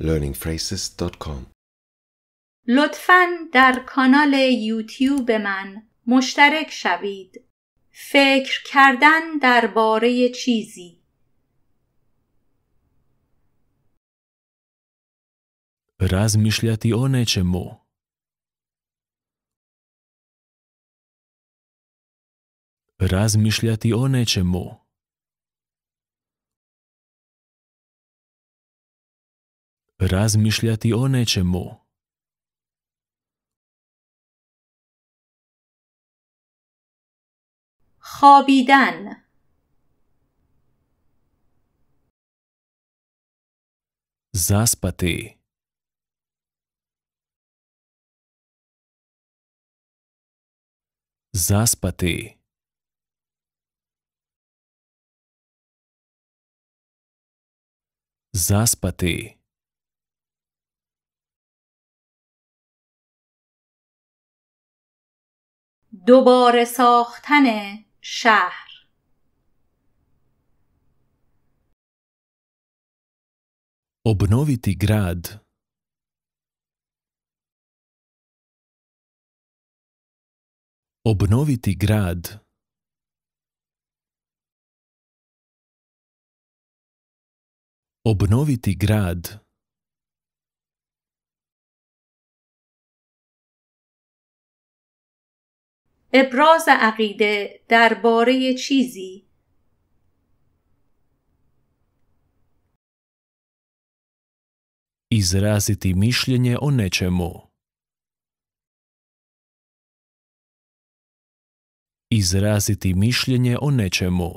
learningphrases.com لطفا در کانال یوتیوب من مشترک شوید. فکر کردن درباره چیزی Размишляти о нечему. Размишляти о нечему. راسمیشلات دی اونای چمو خوابیدن زاسپاتی زاسپاتی زاسپاتی دوباره ساختن شهر Obnoviti grad Obnoviti grad Obnoviti grad ابراز عقیده درباره چیزی Izraziti mišljenje o nečemu. Izraziti mišljenje o nečemu.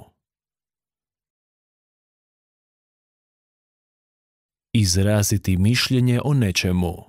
Izraziti mišljenje o nečemu.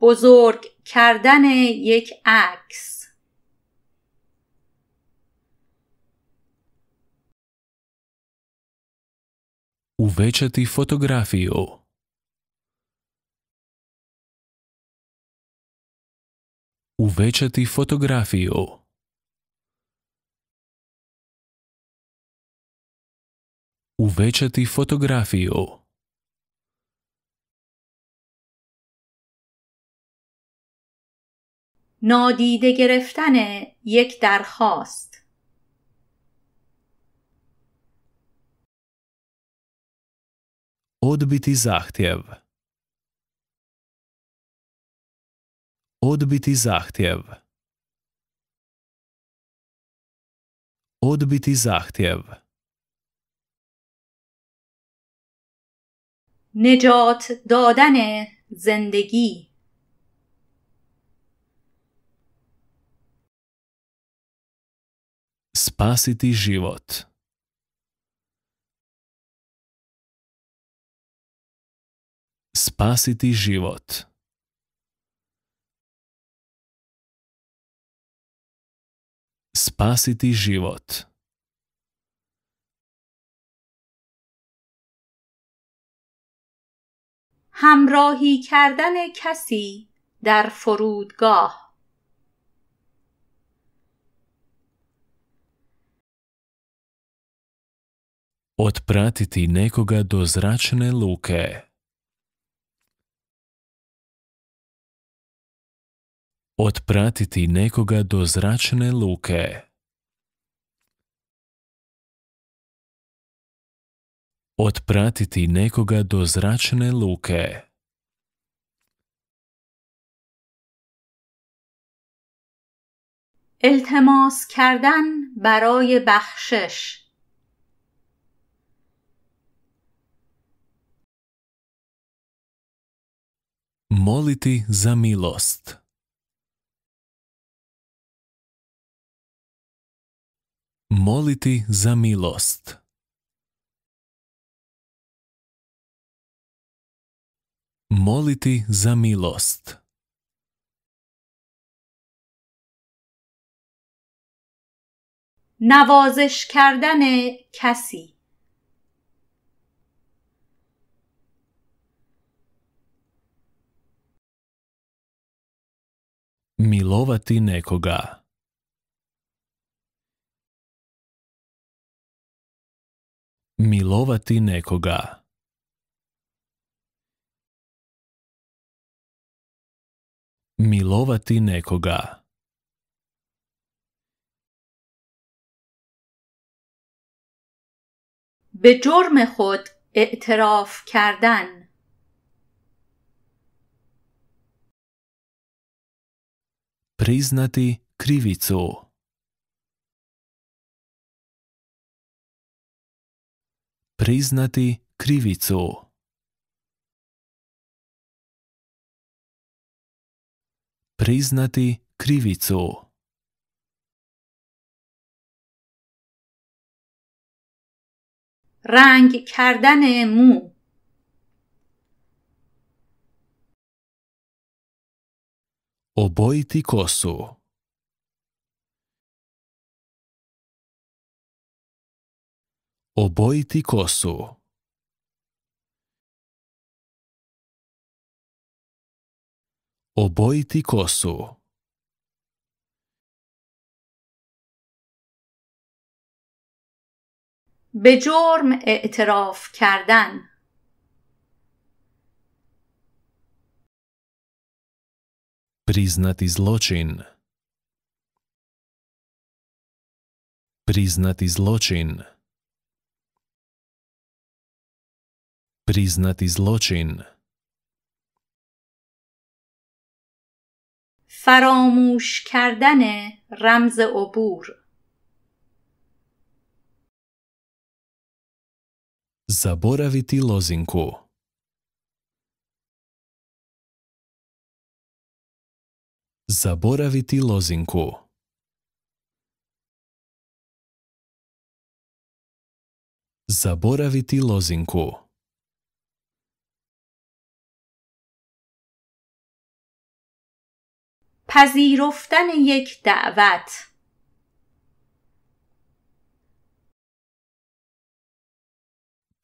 بزرگ کردن یک عکس Uvećati fotografiju. Uvećati fotografiju. Uvećati fotografiju. نادیده گرفتن یک درخواست ادبیتی زاختیو ادبیتی زاختیو اودبیتی زاختیو نجات دادن زندگی spasiti život. Spasiti život. Spasiti život. همراهی کردن کسی در فرودگاه Otpratiti nekoga do zračne luke. Otpratiti nekoga do zračne luke. Otpratiti nekoga do zračne luke. التماس کردن برای بخشش ملیتی زа میلоست مоلیتی زа میلоست نوازش کردن کسی Milovati nekoga. Milovati nekoga. Milovati nekoga. به جرم خود اعتراف کردن priznati krivico. Priznati krivico. Priznati krivico. رنگ کردن مو obojiti kosu. Obojiti kosu. Obojiti kosu. به جرم اعتراف کردن Priznati zločin. Priznati zločin. Priznati zločin. فراموش کردن رمز عبور زبوراویتی لوزینکو Zaboraviti lozinku Zaboraviti lozinku پذیرفتن یک دعوت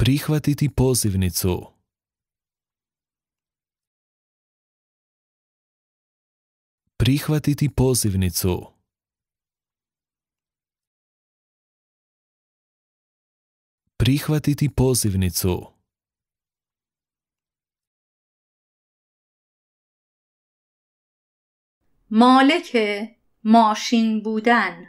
Prihvatiti pozivnicu Prihvatiti pozivnicu. Prihvatiti pozivnicu. مالک ماشین Budan.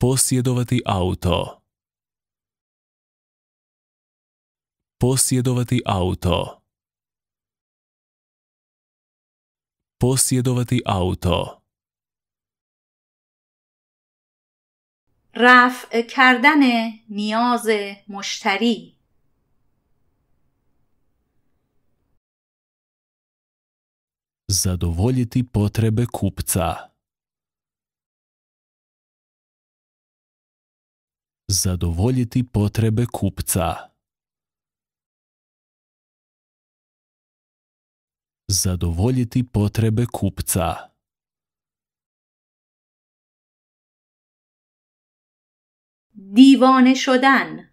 posjedovati auto Posjedovati auto. Posjedovati auto. رفع کردن نیاز مشتری Zadovoljiti potrebe kupca. Zadovoljiti potrebe kupca. zadovoljiti potrebe kupca. Divane šodan.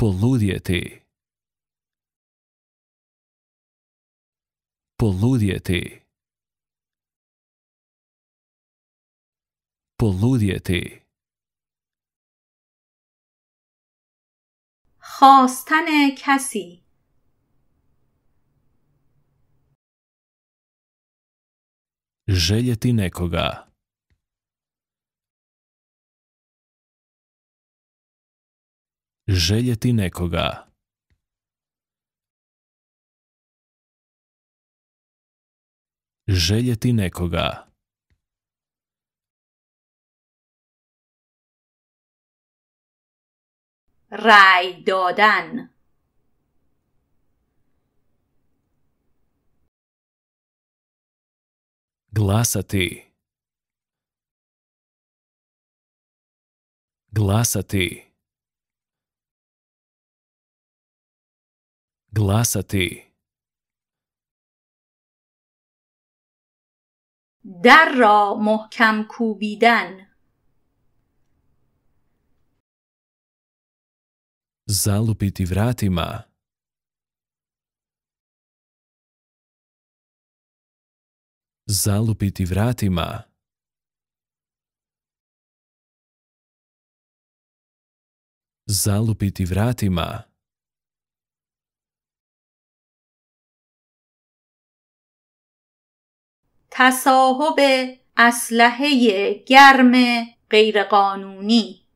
poludjeti poludjeti poludjeti خواستن کسی Željeti nekoga. Željeti nekoga. Željeti nekoga. رای دادن گلاساتی گلاساتی گلاساتی در را محکم کوبیدن zalupiti vratima. Zalupiti vratima. Zalupiti vratima. تصاحب اسلحه گرم غیرقانونی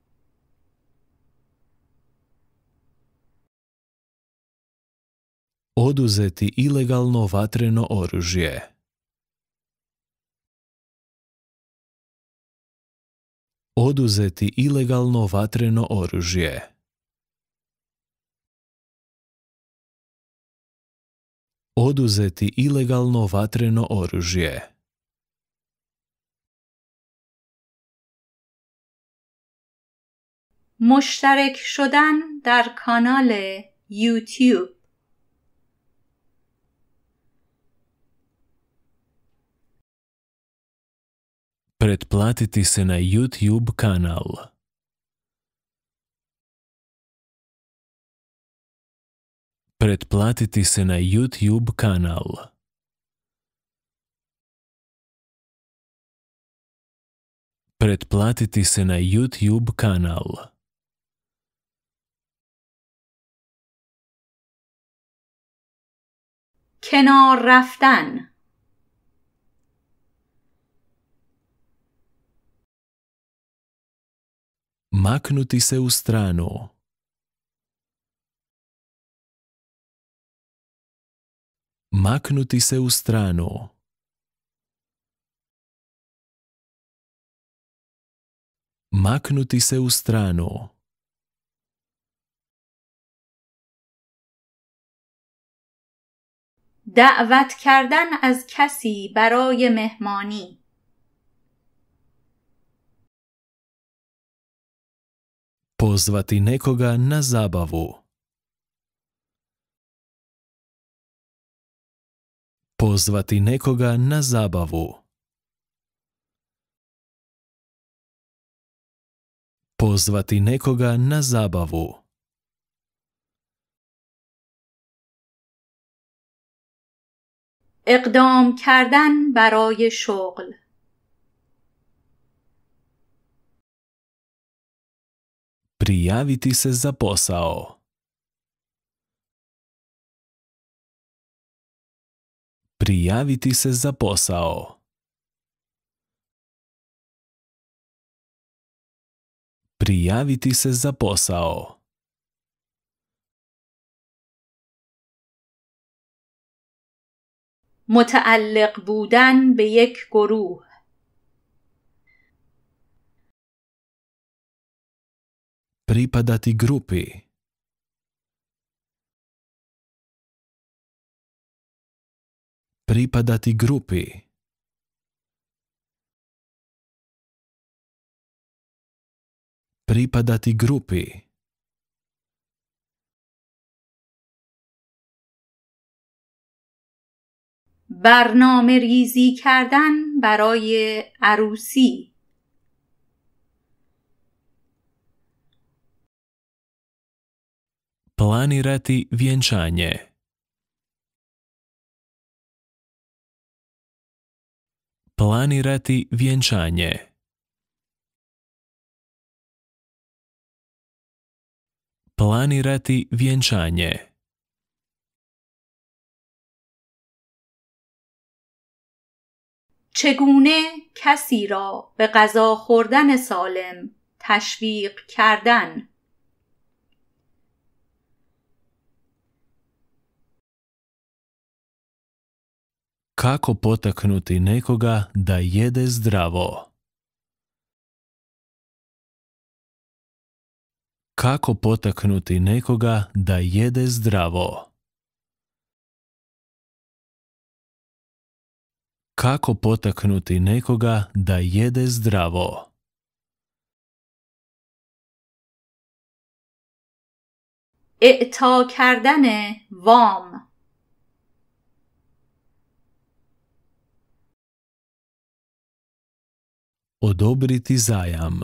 oduzeti ilegalno vatreno oružje. Oduzeti ilegalno vatreno oružje. Oduzeti ilegalno vatreno oružje. مشترک شدن dar کانال YouTube. Pretplatiti se na YouTube kanal. Pretplatiti se na YouTube kanal. Pretplatiti se na YouTube kanal. کنار Raftan maknuti se u stranu. Maknuti se u stranu. Maknuti se u stranu. دعوت کردن از کسی برای مهمانی Pozvati nekoga na zabavu. Pozvati nekoga na zabavu. Pozvati nekoga na zabavu. اقدام کردن برای شغل Prijaviti se za posao. Prijaviti se za posao. Prijaviti se za posao. متعلق بودن به یک گروه pripadati grupi. Pripadati grupi. Pripadati grupi. برنامه ریزی کردن برای عروسی planirati vjenčanje. Planirati vjenčanje. Planirati vjenčanje. چگونه کسی را به غذا خوردن سالم تشویق کردن Kako potaknuti nekoga da jede zdravo? Kako potaknuti nekoga da jede zdravo? Kako potaknuti nekoga da jede zdravo? اعطا کردن وام Odobriti zajam.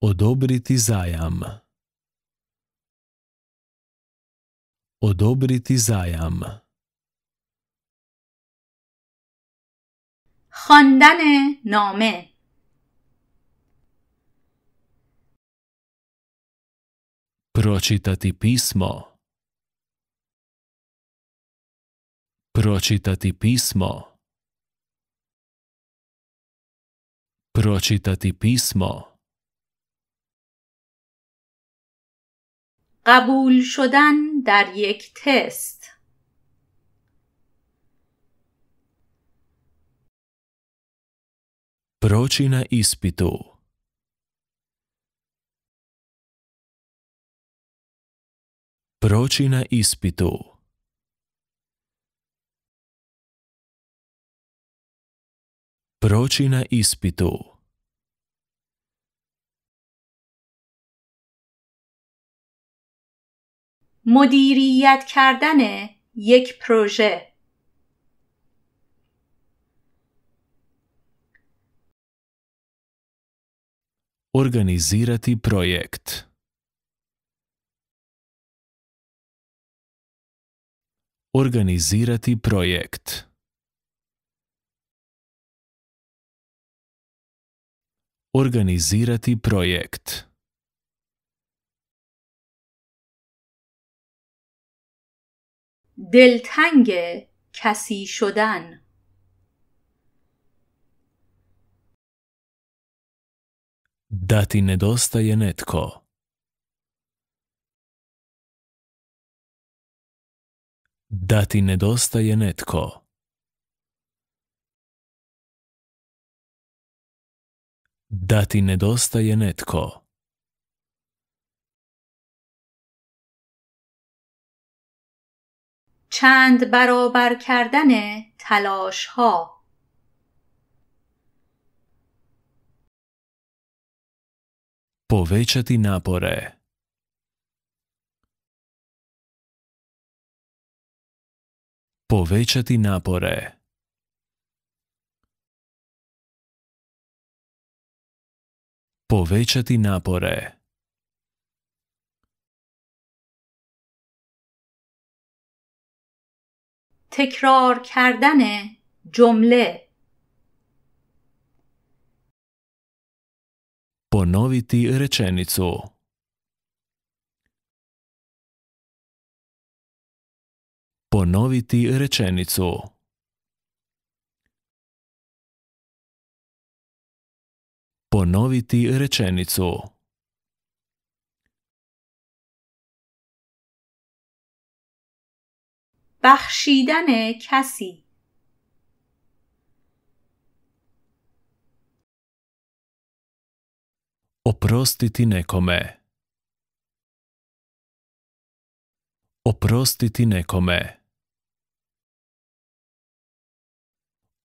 Odobriti zajam. Odobriti zajam. خواندن نامه پروچیتاتی پیسمو پروچیتاتی پیسمو Pročitati pismo. قبول شدن در یک تست پروچی نا ایسپیتو پروچی نا ایسپیتو proći na ispitu. مدیریت کردن یک پروژه Organizirati projekt Organizirati projekt Organizirati projekt. دلتنگ کسی شدن داتی ندوستا یه نتکو داتی ندوستا یه نتکو da ti nedostaje netko. چند برابر کردن تلاش ها povećati napore povećati napore povećati napore. تکرار کردن جمله Ponoviti rečenicu Ponoviti rečenicu ponoviti rečenicu. بخشیدن کسی اپروستیتی نکومه اپروستیتی نکومه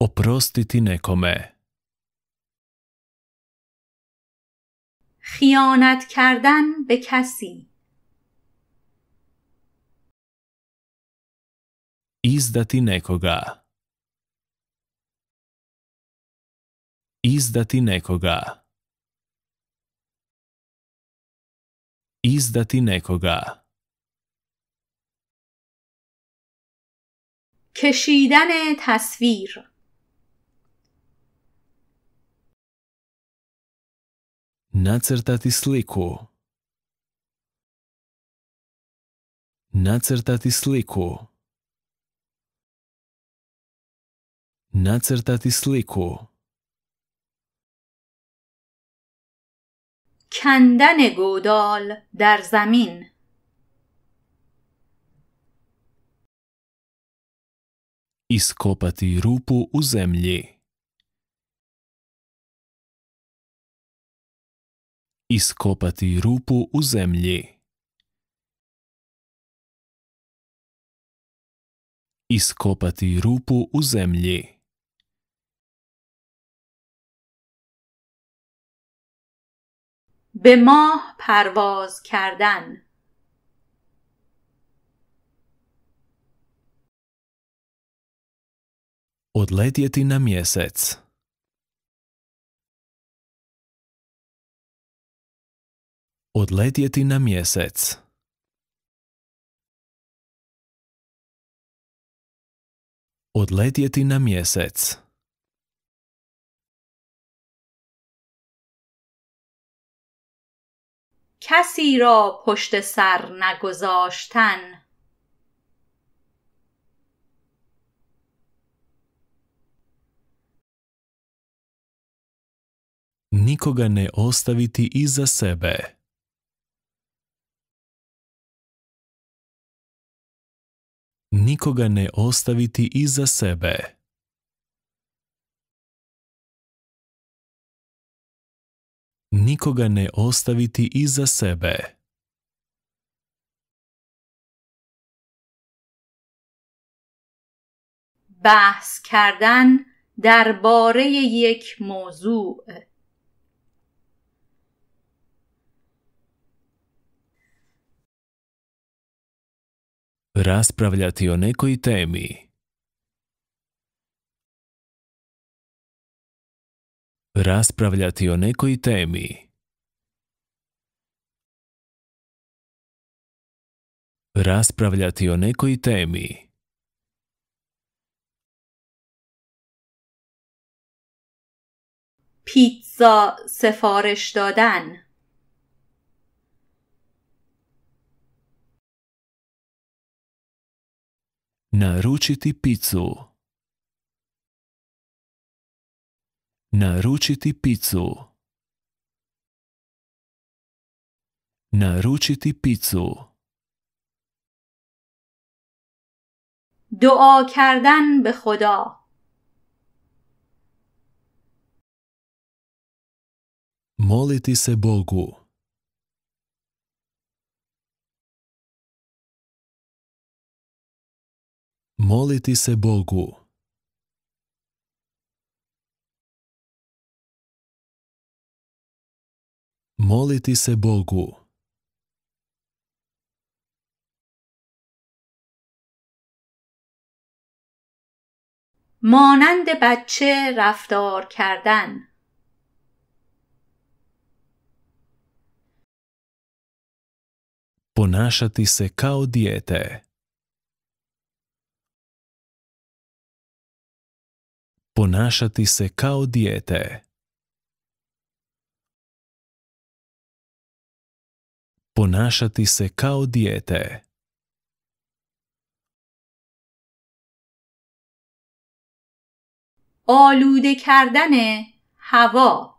اپروستیتی نکومه خیانت کردن به کسی ایزدتی نکوگا ایزدتی نکوگا ایزدتی نکوگا کشیدن تصویر Nacrtati sliku. Nacrtati sliku. Nacrtati sliku. کندن گودال dar زمین Iskopati rupu u zemlji. iskopati rupu u zemlji. Iskopati rupu u zemlji. به ماه پرواز کردن odletjeti na mjesec Odletjeti na mjesec. Odletjeti na mjesec. Kasiro pošte پشت سر nikoga ne ostaviti iza sebe. nikoga ne ostaviti iza sebe. Nikoga ne ostaviti iza sebe. بحث کردن درباره یک موضوع Raspravljati o nekoj temi. Raspravljati o nekoj temi. Raspravljati o nekoj temi. Pizza سفارش دادن Naručiti picu. Naručiti picu. Naručiti picu. دعا کردن به خدا Moliti se Bogu. Moliti se Bogu. مانند بچه رفتار کردن پوناشاتی سه کاو دیته Ponašati se kao dijete. Ponašati se kao dijete. آلوده کردن هوا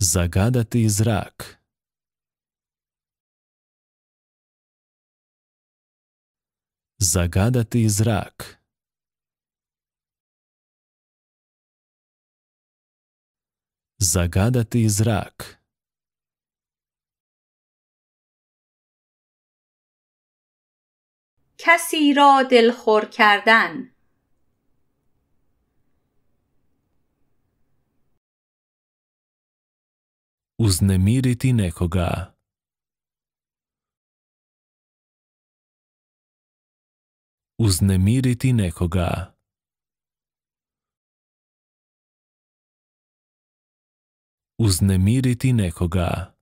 Zagadati zrak Загадати зрак. Загадати зрак. کسی را دلخور کردن Uznemiriti nekoga. uz nekoga. نه nekoga.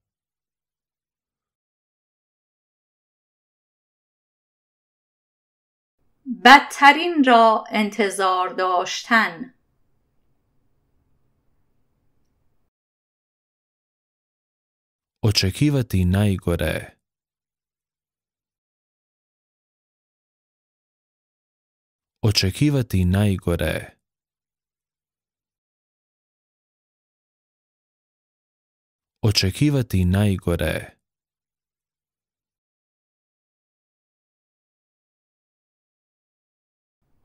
بدترین را انتظار داشتن. اوچکیوتی نیگره. Očekivati najgore. Očekivati najgore.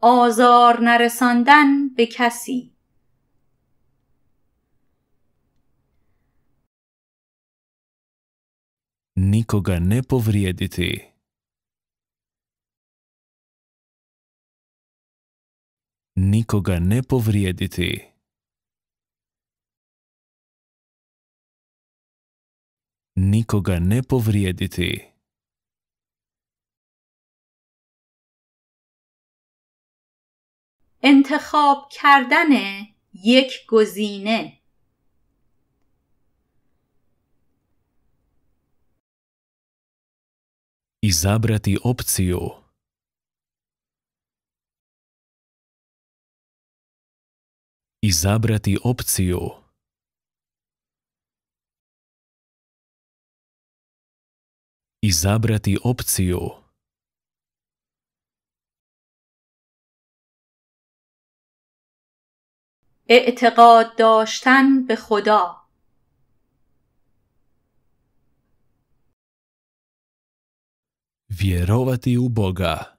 Ozor نرساندن به nikoga ne povrijediti. nikoga ne povrijediti. Nikoga ne povrijediti. انتخاب کردن یک گزینه Izabrati opciju i zabrati opciju I zabrati opciju اعتقاد داشتن به خدا Vjerovati او Boga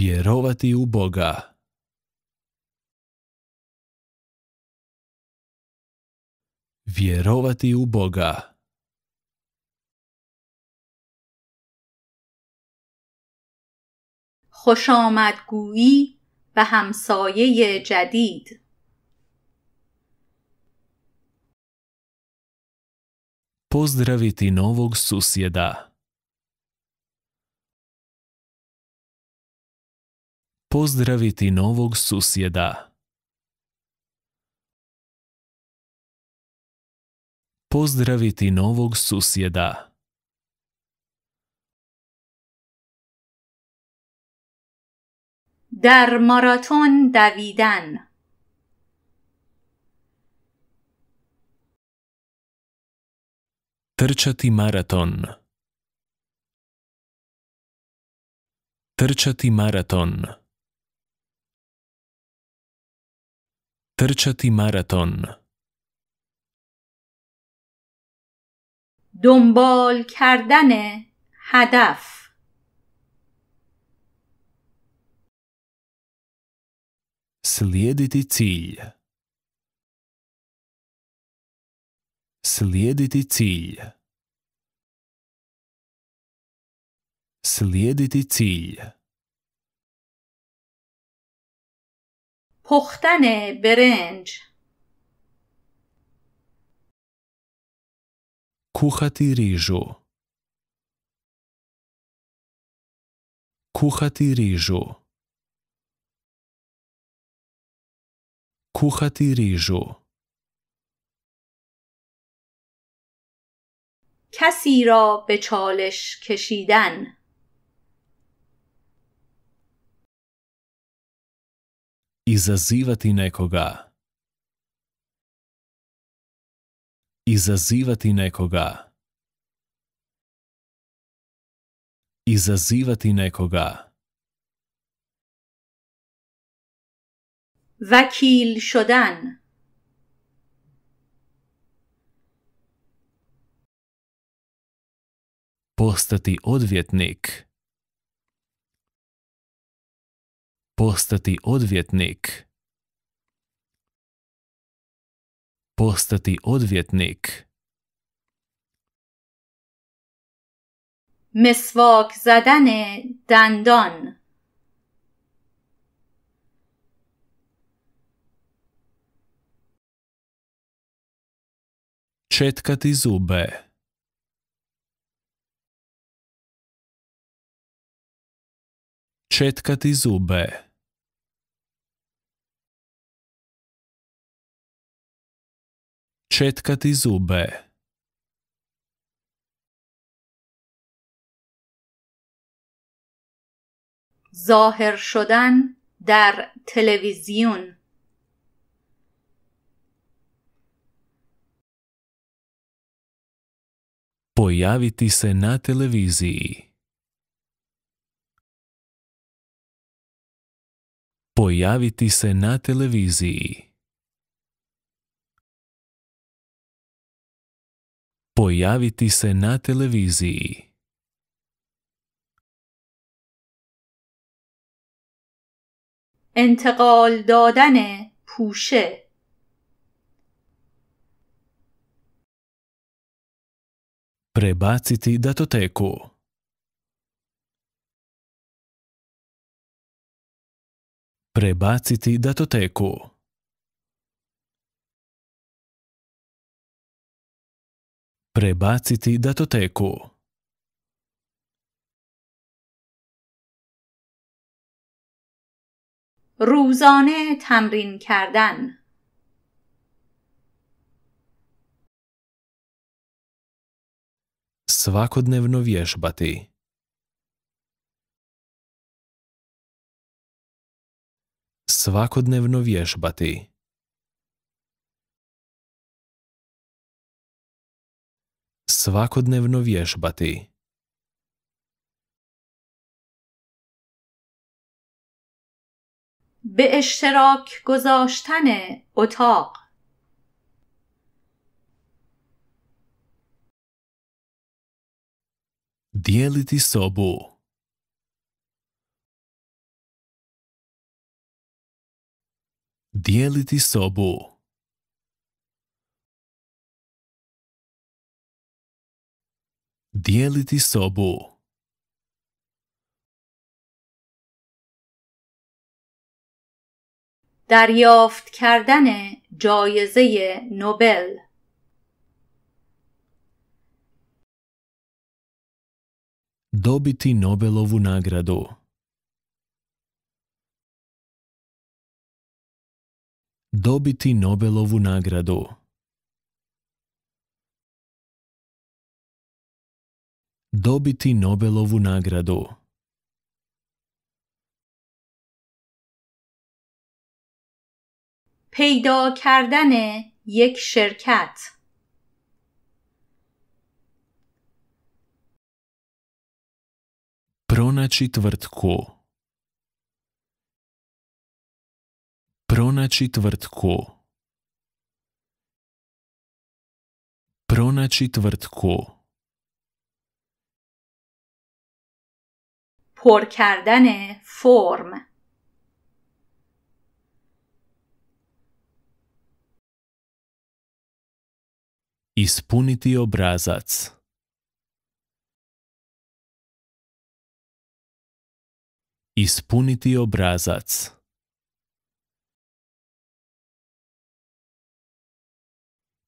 vjerovati u Boga. Vjerovati u Boga. خوش آمدگویی به همسایه جدید پوزدرویتی نووگ سوسیده pozdraviti novog susjeda. Pozdraviti novog susjeda. Dar maraton davidan. Trčati maraton Trčati maraton Trčati maraton دنبال کردن هدف Slijediti cilj Slijediti cilj Slijediti cilj پختن برنج کوختی ریژو کوختی ریژو کوختی ریژو کسی را به چالش کشیدن Izazivati nekoga. Izazivati nekoga. Izazivati nekoga. وکیل postati odvjetnik postati odvjetnik postati odvjetnik مسواک زدن دندان četkati zube Četkati zube. Četkati zube. ظاهر شدن Pojaviti se na televiziji. Pojaviti se na televiziji. Pojaviti se na televiziji. انتقال dodane پوشه Prebaciti datoteku Prebaciti datoteku. Prebaciti datoteku. روزانه تمرین کردن Svakodnevno vježbati. svakodnevno vježbati. Svakodnevno vježbati. به اشتراک گذاشتن اتاق Dijeliti sobu Dijeliti sobu Dijeliti sobu دریافت کردن جایزه نوبل دوبیتی نوبلوو nagradu dobiti Nobelovu nagradu. Dobiti Nobelovu nagradu. پیدا کردن یک شرکت پروناچی تورتکو Pronaći tvrtku. Pronaći tvrtku. پر کردن Ispuniti obrazac. Ispuniti obrazac.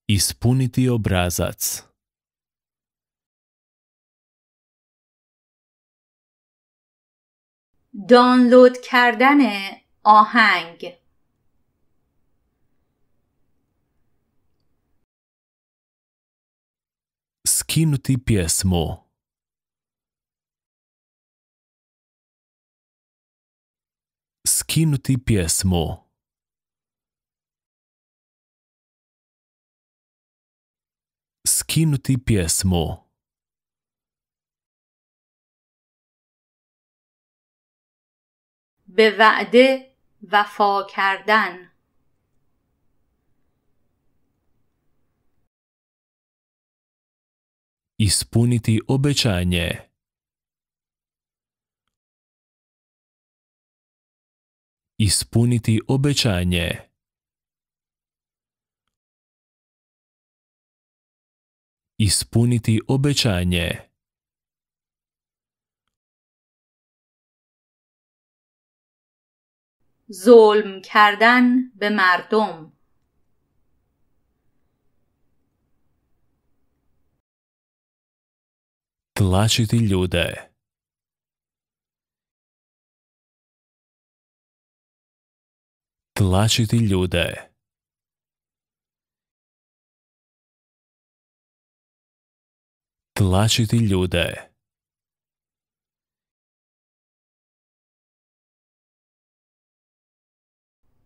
Ispuniti obrazac. دانلود کردن آهنگ سکینوتی پیسمو سکینوتی پیسمو skinuti pjesmu. به وعده وفا کردن Ispuniti obećanje Ispuniti obećanje ispuniti obećanje. ظلم کردن به مردم تلاشیتی لوده تلاشیتی لوده tlačiti ljude.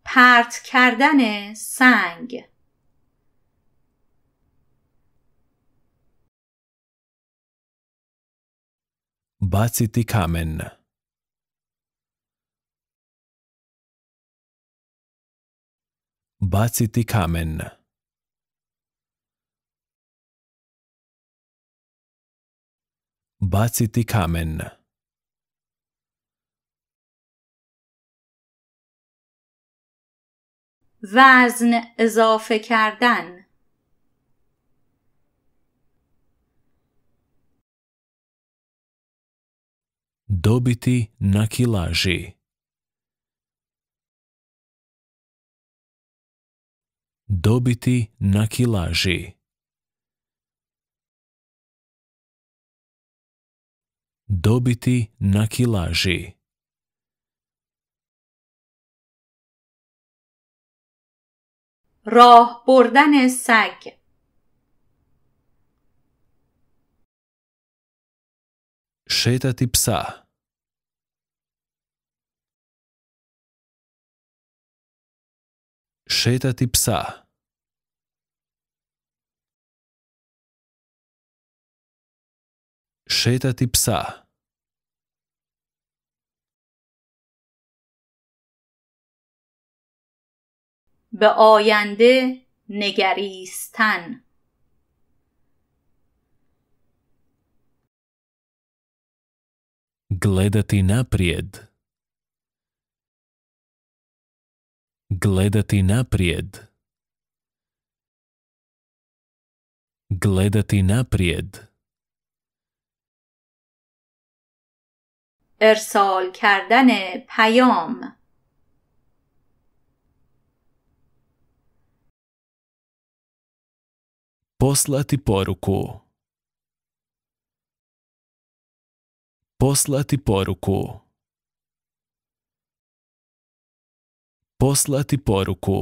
پرت کردن سنگ باسیتی کامن باسیتی کامن baciti kamen. وزن اضافه کردن دوبیتی نکیلاژی دوبیتی نکیلاژی dobiti na kilaži rah brden sag šetati psa šetati psa šetati psa. به آینده gledati naprijed gledati naprijed gledati naprijed ارسال کردن پیام پسلاتی پاروکو پسلاتی پاروکو پسلاتی پاروکو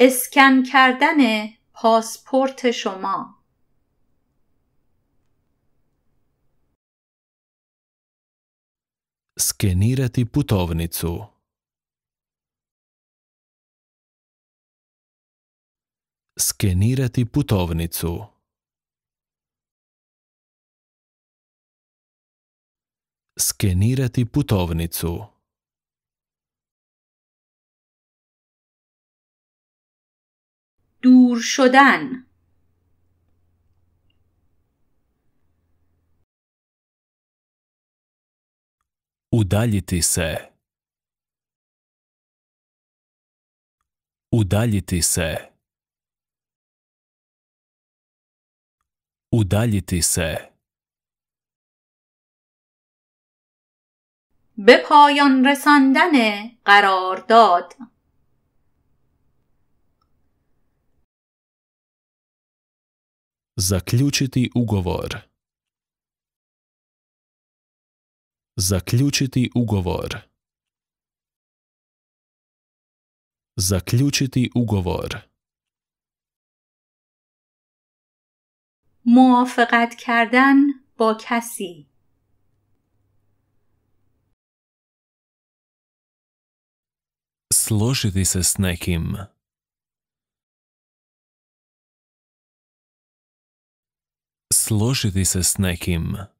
اسکن کردن پاسپورت شما Skenirati putovnicu. Skenirati putovnicu. Skenirati putovnicu. دور شدن Udaljiti se. Udaljiti se. Udaljiti se. به پایان رساندن قرارداد Zaključiti ugovor zaključiti ugovor zaključiti ugovor موافقت کردن با کسی Сложити се نکیم неким.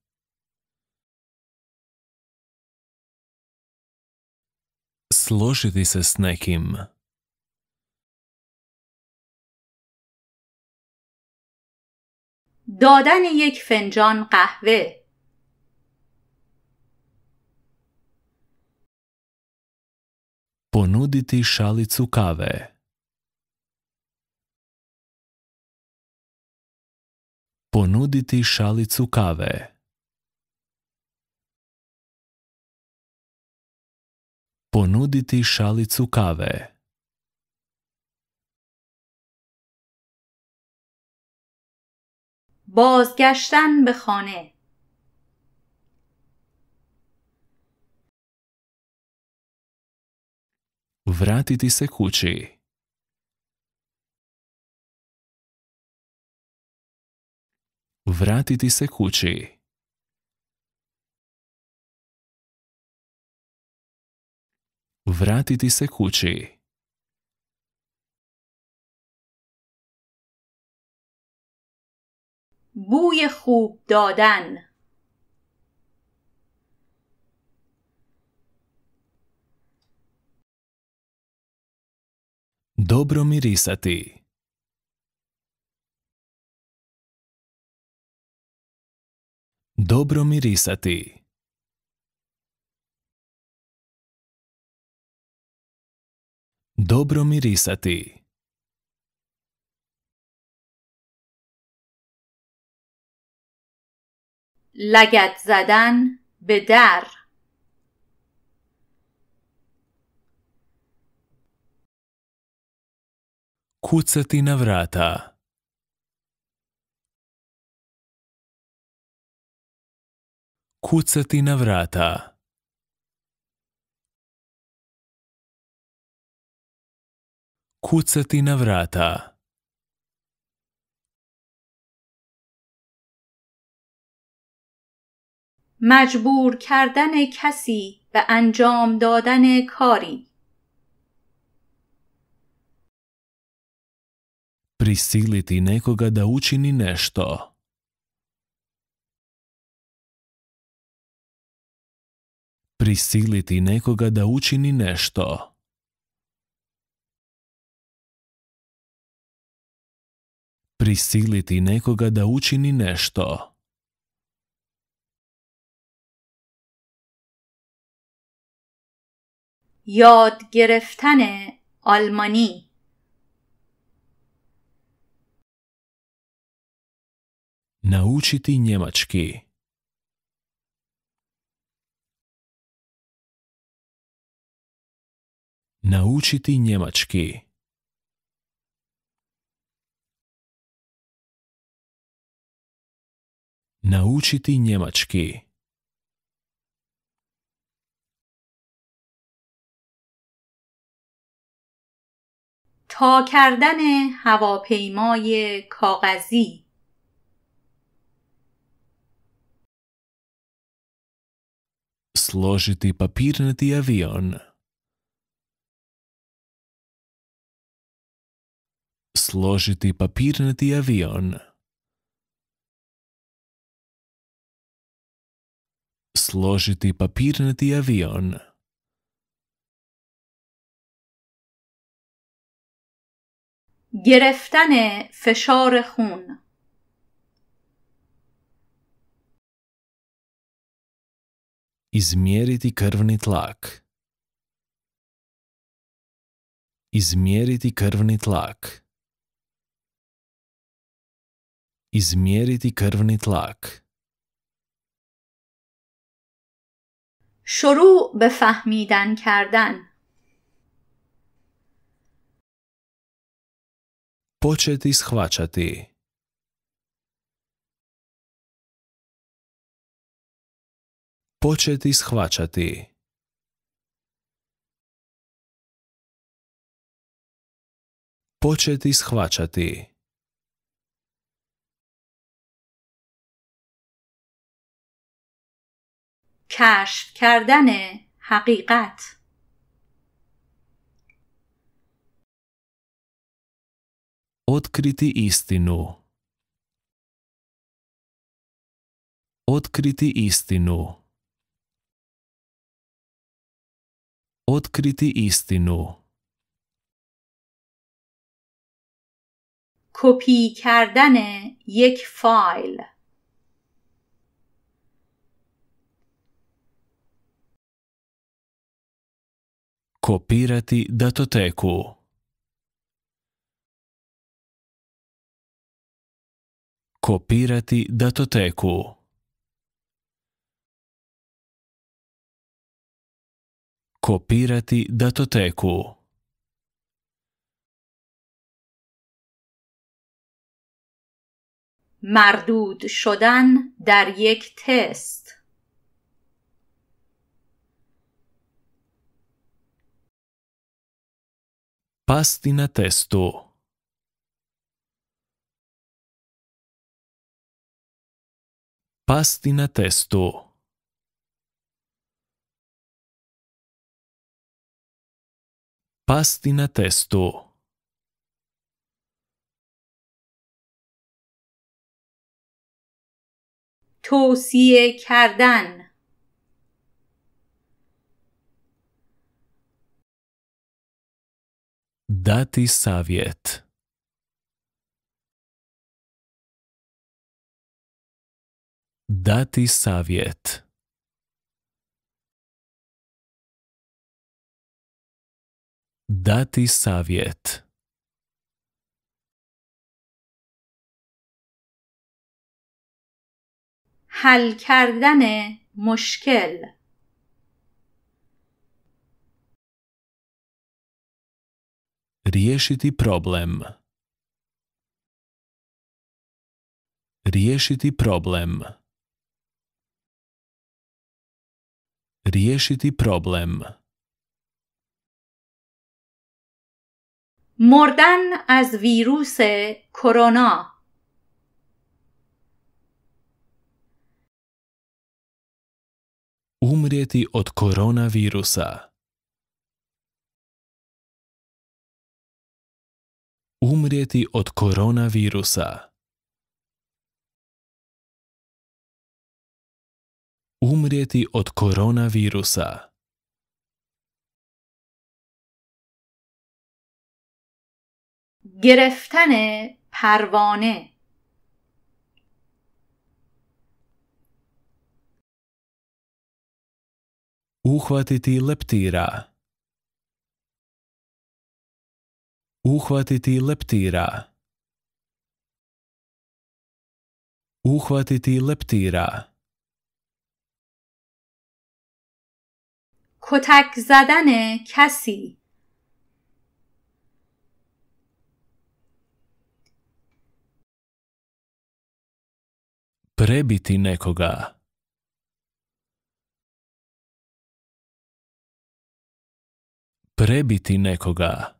složiti se s دادن یک فنجان قهوه پنودیتی šalicu kave. پنودیتی šalicu kave. Ponuditi šalicu kave. بازگشتن be خانه Vratiti se kući. Vratiti se kući. vratiti se kući. Buje hu Dodan. Dobro mirisati. Dobro mirisati. Dobro mirisati. لگت زدن bedar. kucati na vrata. Kucati na vrata. kucati na vrata. مجبور کردن کسی به انجام دادن کاری prisiliti nekoga da učini nešto. Prisiliti nekoga da učini nešto. prisiliti nekoga da učini nešto. یاد گرفتن almani. Naučiti njemački Naučiti njemački naučiti njemački. تا کردن هواپیمای کاغذی سلوشتی پاپیرنتی اویون سلوشتی پاپیرنتی اویون Složiti papirnati avion. گرفتن فشار خون Izmjeriti krvni tlak. Izmjeriti krvni tlak. Izmjeriti krvni tlak. شروع به فهمیدن کردن Почети схвачати. схвачати. کشف کردن حقیقت Otkriti istinu Otkriti istinu Otkriti istinu کپی کردن یک فایل Kopirati datoteku. Kopirati datoteku. Kopirati datoteku. مردود شدن در یک تست Pastina testu تستو testu توصیه کردن Dati savjet Dati savjet Dati حل کردن مشکل Riješiti problem. Riješiti problem. Riješiti problem. Mordan از virus korona. Umrijeti od koronavirusa. umrijeti od koronavirusa. Umrijeti od koronavirusa. گرفتن پروانه Uhvatiti leptira Uhvatiti leptira. Uhvatiti leptira. Kotak zadane کسی prebiti nekoga. Prebiti nekoga.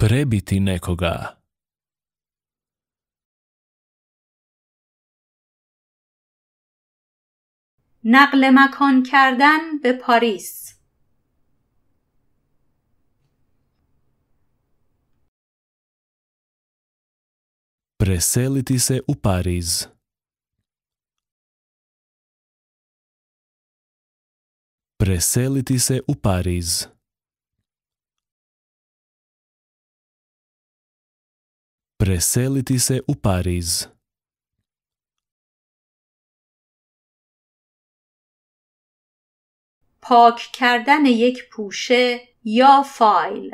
prebiti nekoga. نقل مکان کردن به پاریس پرسیلیتی سه او پاریس پرسیلیتی سه او پاریس Preseliti se u Pariz. پاک کردن یک پوشه یا فایل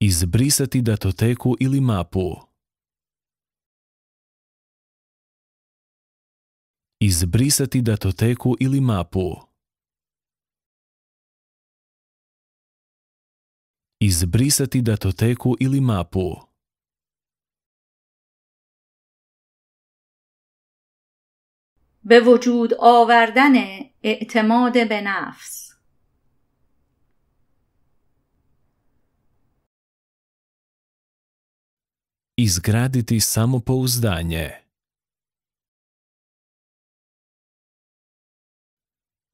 Izbrisati datoteku ili mapu. Izbrisati datoteku ili mapu. Izbrisati datoteku ili mapu. به وجود آوردن اعتماد benafs. nafs. Izgraditi samopouzdanje.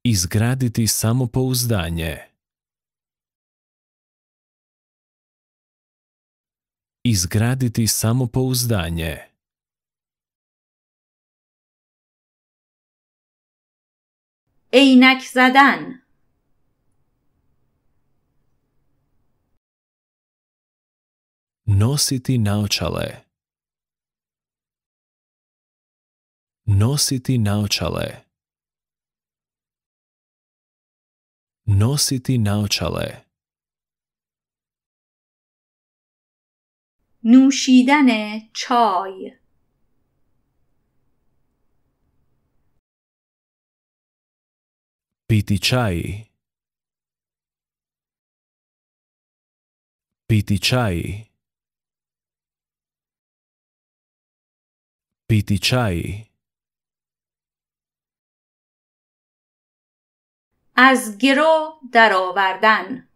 Izgraditi samopouzdanje. izgraditi samopouzdanje. za zadan. nositi naočale nositi naočale nositi naočale نوشیدن چای پیتی چای، پیتی چای، پیتی چای، از گرو درآوردن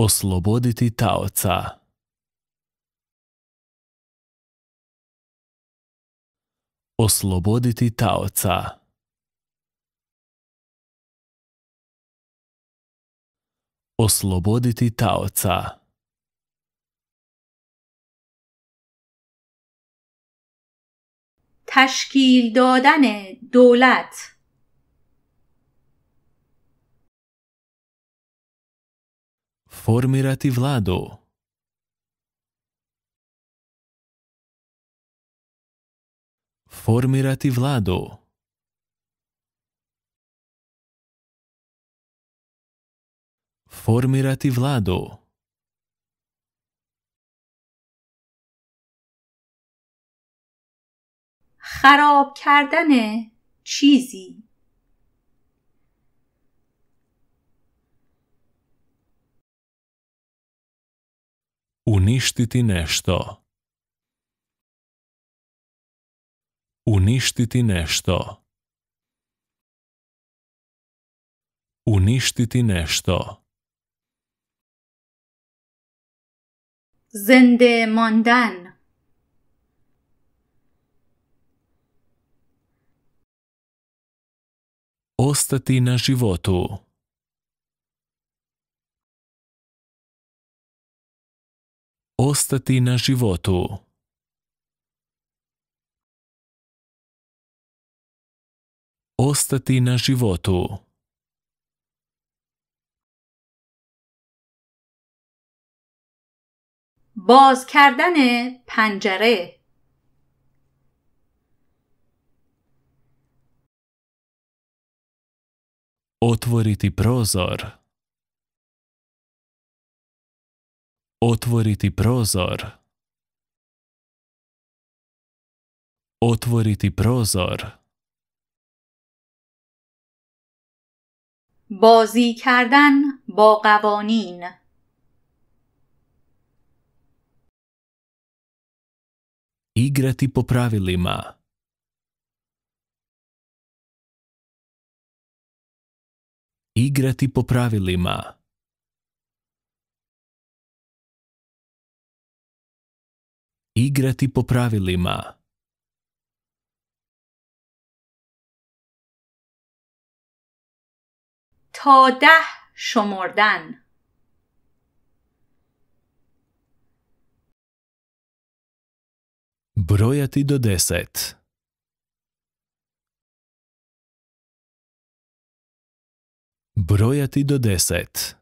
Osloboditi taoca. Osloboditi taoca. Osloboditi taoca. تشکیل دادن دولت Formirati vlado. Formirati خراب کردن چیزی Uništiti nešto. Uništiti nešto. Uništiti nešto. Zende mandan. Ostati na životu ostati na životu. Ostati na životu. باز کردن پنجره اتوریتی پروزار Otvoriti prozor. Otvoriti prozor. بازی کردن Igrati po pravilima. Igrati po pravilima. Igrati po pravilima. Brojati do deset. Brojati do deset.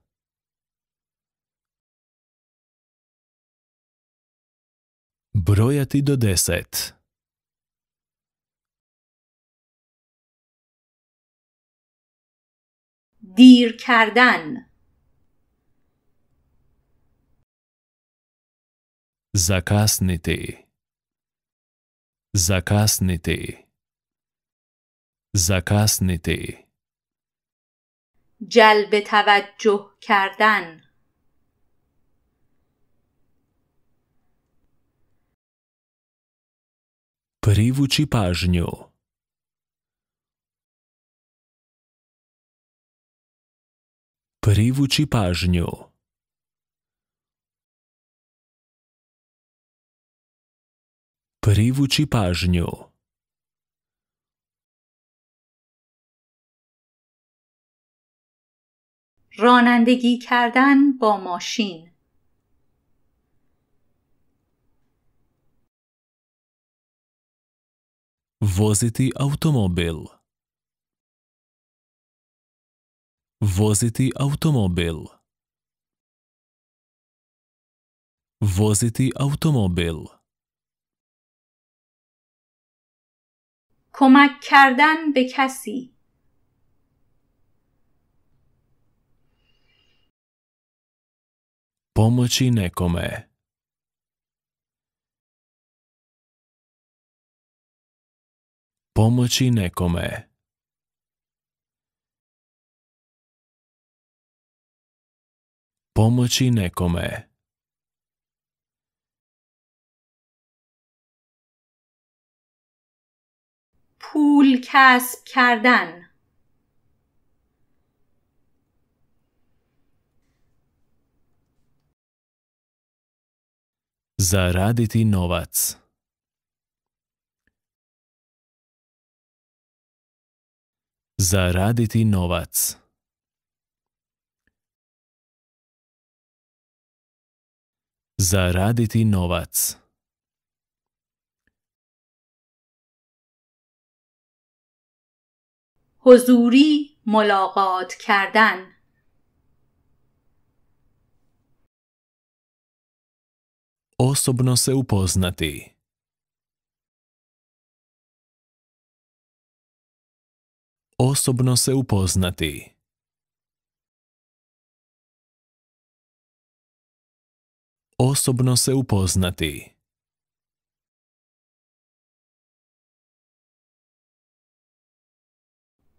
brojati do deset. دیر کردن زکاسنیتی زکاسنیتی زکاسنیتی جلب توجه کردن پریوچی پاژنیو پریوچی پاژنیو پریوچی پاژنیو رانندگی کردن با ماشین Возити автомобіл. Возити автомобіл. Возити автомобіл. کمک کردن به کسی Pomoći nekome. pomoći nekome. Pomoći nekome. پول کسب کردن زارادیتی نوات Zaraditi novac. Zaraditi novac. Huzuri mulaqat kardan. Osobno se upoznati. osobno se upoznati. Osobno se upoznati.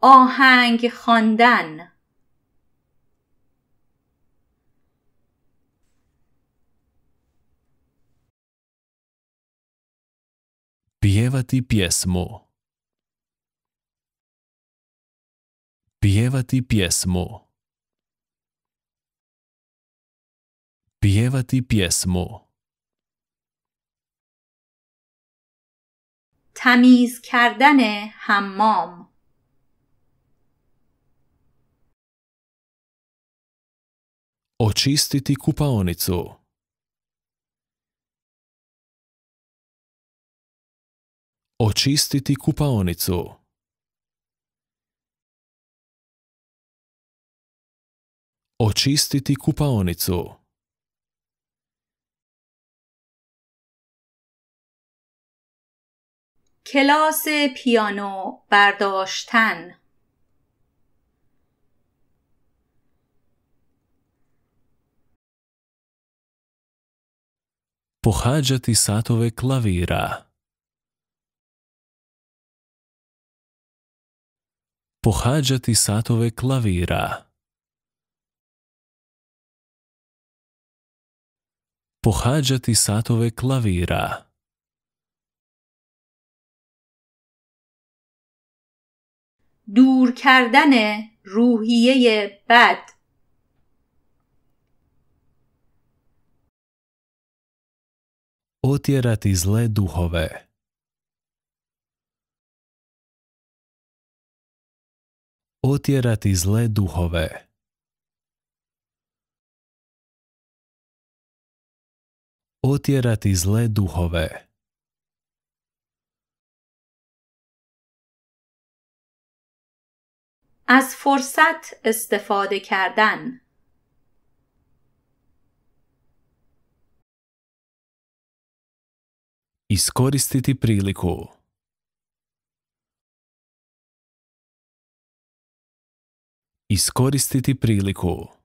آهنگ خواندن pjevati pjesmo. Pjevati pjesmu Pjevati pjesmu تمیز کردن حمام Očistiti kupaonicu Očistiti kupaonicu Očistiti kupaonicu. کلاس پیانو برداشتن پخاجتی ساتوه کلاویرا پخاجتی ساتوه کلاویرا pohađati satove klavira. دور کردن روحیه بد اوتیرات زله لی دوحوه اوتیرات از otjerati zle duhove. از فرصت استفاده کردن Iskoristiti priliku. Iskoristiti priliku.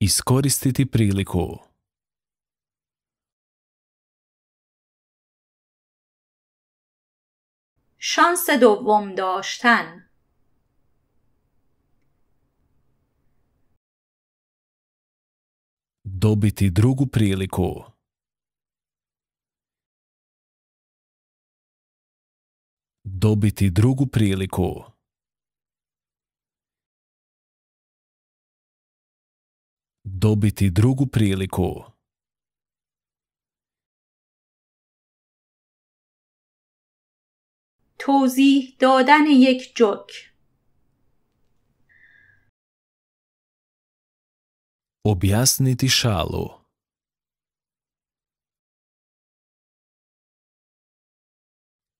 Iskoristiti priliku. Šanse دوم داشتن Dobiti drugu priliku. Dobiti drugu priliku. dobiti drugu priliku. توضیح دادن یک جوک Objasniti šalu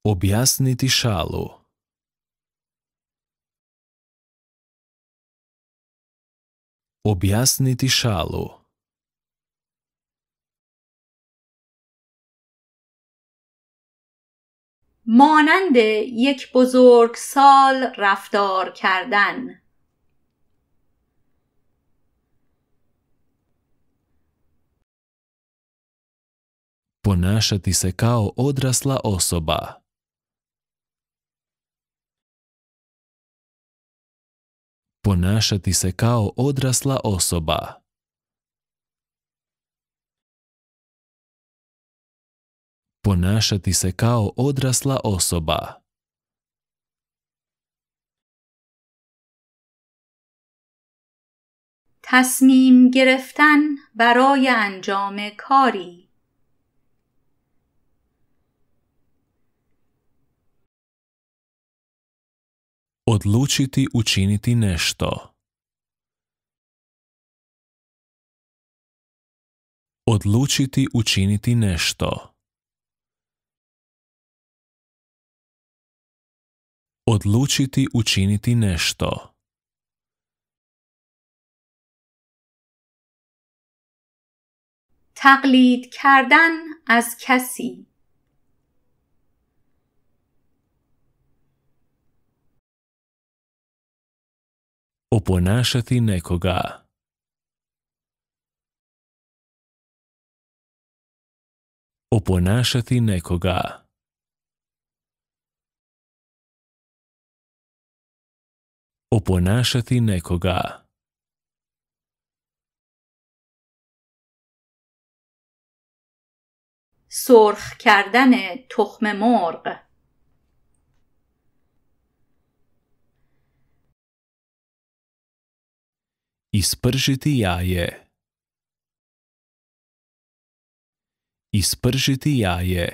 Objasniti šalu Об'яснити шалу. مانند یک بزرگ سال رفتار کردن Ponašati se kao odrasla osoba. ponašati se kao odrasla osoba. Ponašati se kao odrasla osoba. تصمیم گرفتن برای انجام کاری Odlučiti učiniti nešto. Odlučiti učiniti nešto. Odlučiti učiniti nešto. تقلید کردن از کسی oponašati nekoga. Oponašati nekoga. Oponašati nekoga. سرخ کردن تخم مرغ Ispržiti jaje. Ispržiti jaje.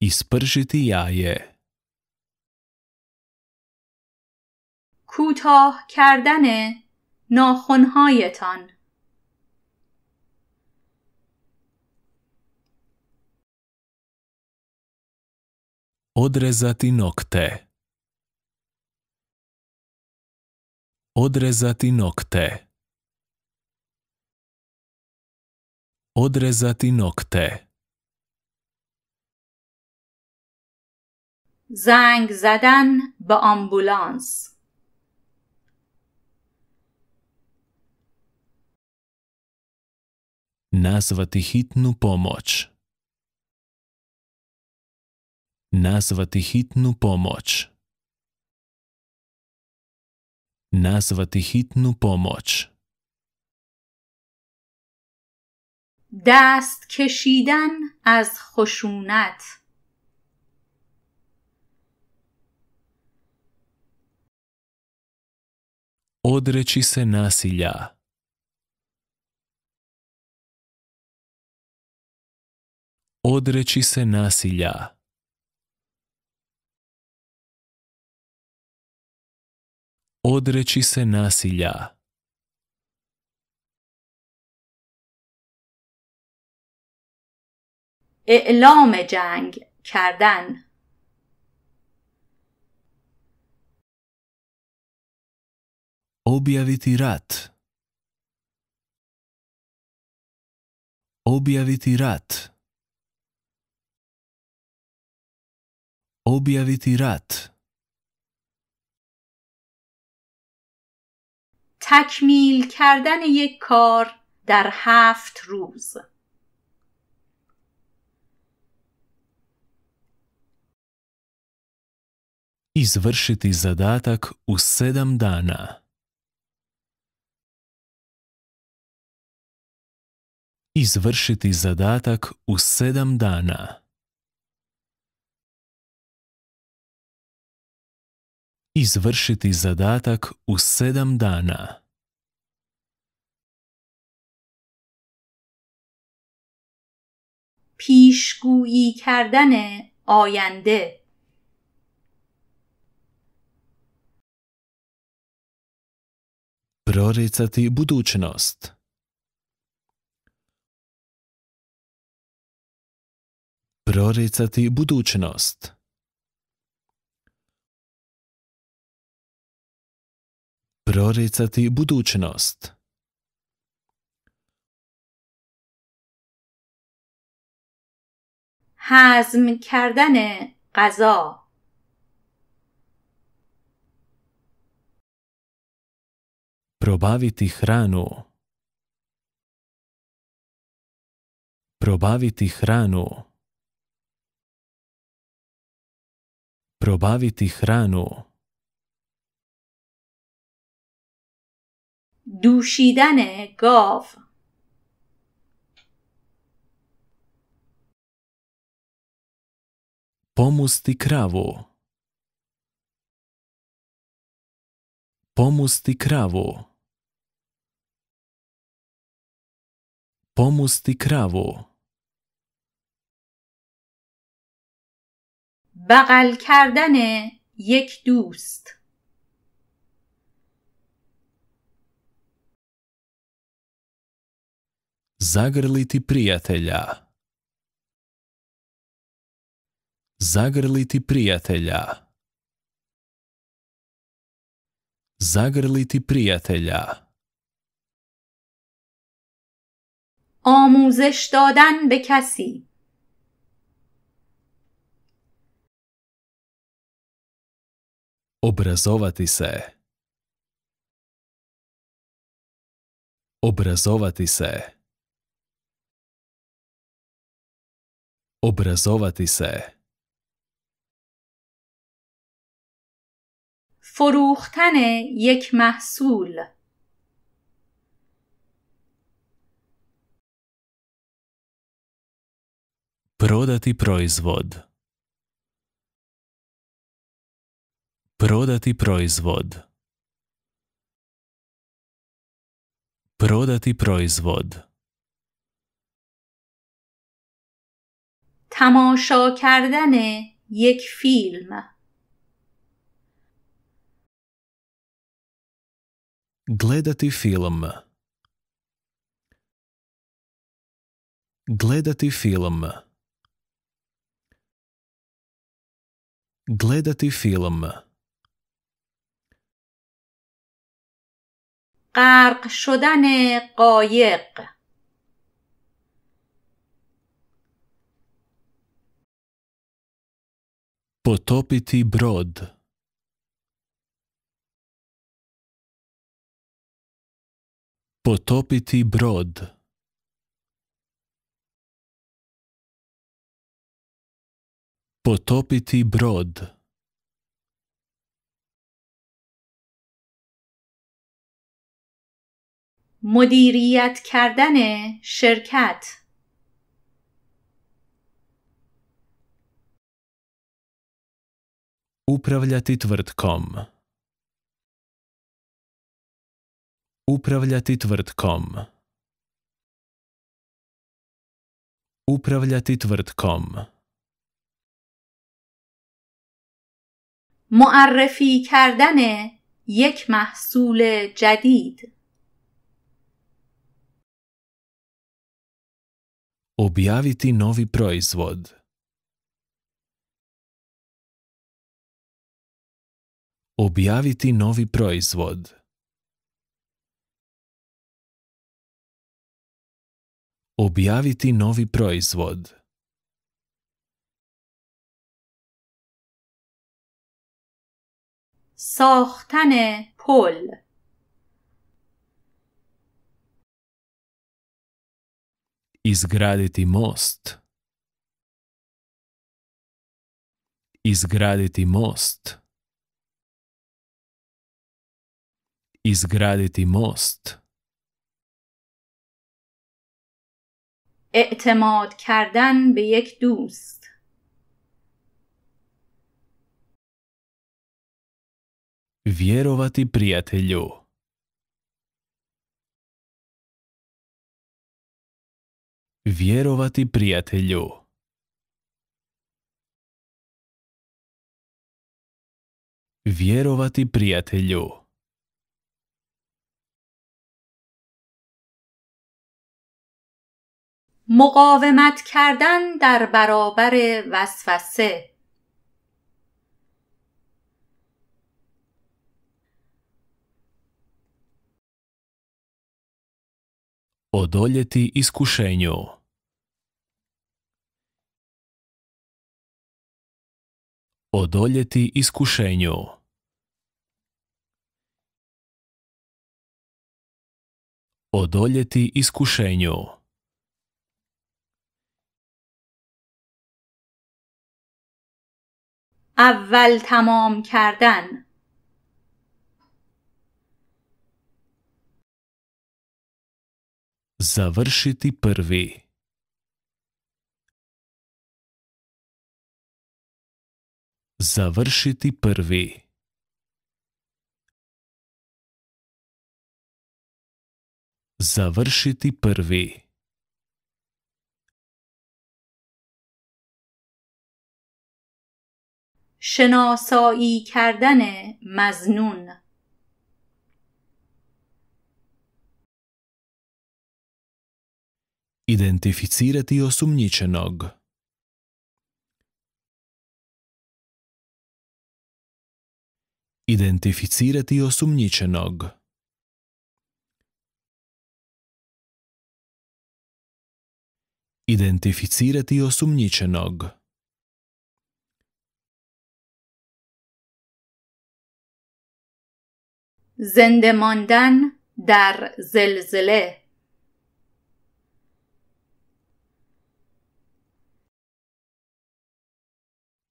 Ispržiti jaje. کوتاه کردن ناخونهایتان odrezati nokte Odrezati nokte. Odrezati nokte. زنگ زدن به آمبولانس نزوتی هیتنو پوموچ نزوتی هیتنو پوموچ nazvati hitnu pomoć. Dast kešidan از hošunat. odreći se nasilja. Odreći se nasilja. odreći se nasilja. اعلام جنگ کردن اوبیاویتی رات اوبیاویتی رات اوبیاویتی رات تکمیل کردن یک کار در هفت روز izvršiti zadatak u у седам дана. zadatak u 7 у Izvršiti zadatak u sedam dana. Pišgui kardane ojande. Proricati budućnost. Proricati budućnost. Proricati budućnost هضم کردن غذا probaviti hranu probaviti hranu probaviti hranu دوشیدن گاو پومستی کراو پومستی کراو پومستی کراو بغل کردن یک دوست Zagrliti prijatelja. Zagrliti prijatelja. Zagrliti prijatelja. آموزش دادن به کسی Obrazovati se. Obrazovati se. Obrazovati se فروختن یک محصول Prodati proizvod Prodati proizvod Prodati proizvod تماشا کردن یک فیلم گلدتی فیلم گلدتی فیلم گلدتی فیلم قرق شدن قایق Potopiti brod. Potopiti brod. Potopiti brod. مدیریت کردن شرکت Управляти твердком. Управляти твердком. Управляти твердком. معرفی کردن یک محصول جدید Objaviti novi proizvod Objaviti novi proizvod. Objaviti novi proizvod. ساختن pol. izgraditi most izgraditi most izgraditi most اعتماد کردن به یک دوست Vjerovati prijatelju Vjerovati prijatelju Vjerovati prijatelju مقاومت کردن در برابر وسوسه Одоляти искушению. Одоляти искушению. Одоляти искушению. اول تمام کردن زورشیتی پروی زورشیتی پروی زورشیتی پروی شناسایی کردن مزنون ایدنتیفیسیر تیو سومنیچنوگ ایدنتیفیسیر تیو سومنیچنوگ ایدنتیفیسیر تیو سومنیچنوگ زنده ماندن در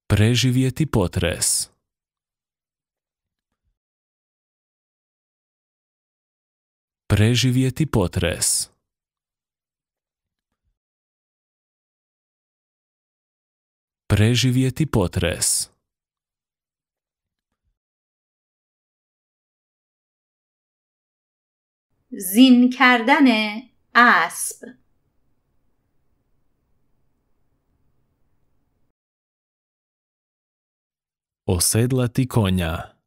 preživjeti potres preživjeti potres preživjeti potres زین کردن اسب او سدلاتی کونیا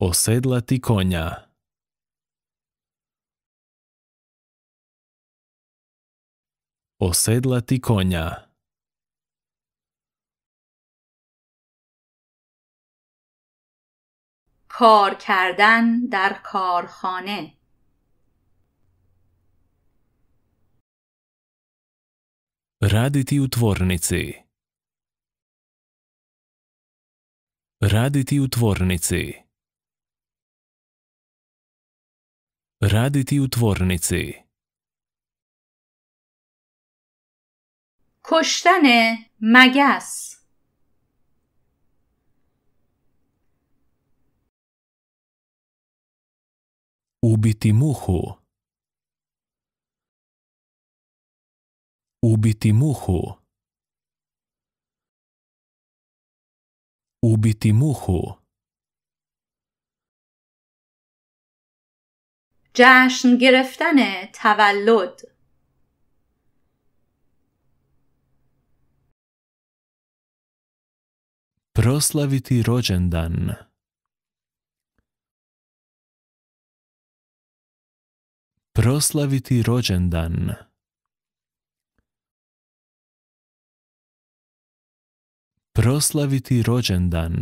او سدلاتی کونیا او سدلاتی کونیا کار کردن در کارخانه Raditi u tvornici u u کشتن مگس ubiti muhu ubiti muhu Убити муху. جشن گرفتن تولد Proslaviti روجندن proslaviti rođendan. Proslaviti rođendan.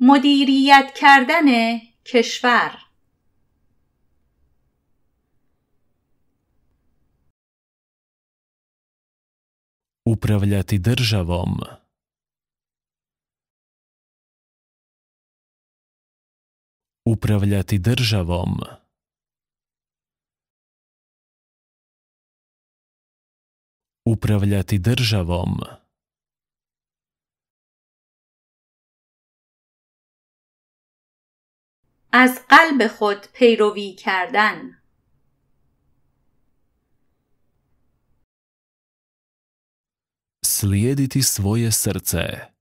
مدیریت کردن کشور Управляти державом upravljati državom. Upravljati državom. از قلب خود پیروی کردن Slijediti svoje srce.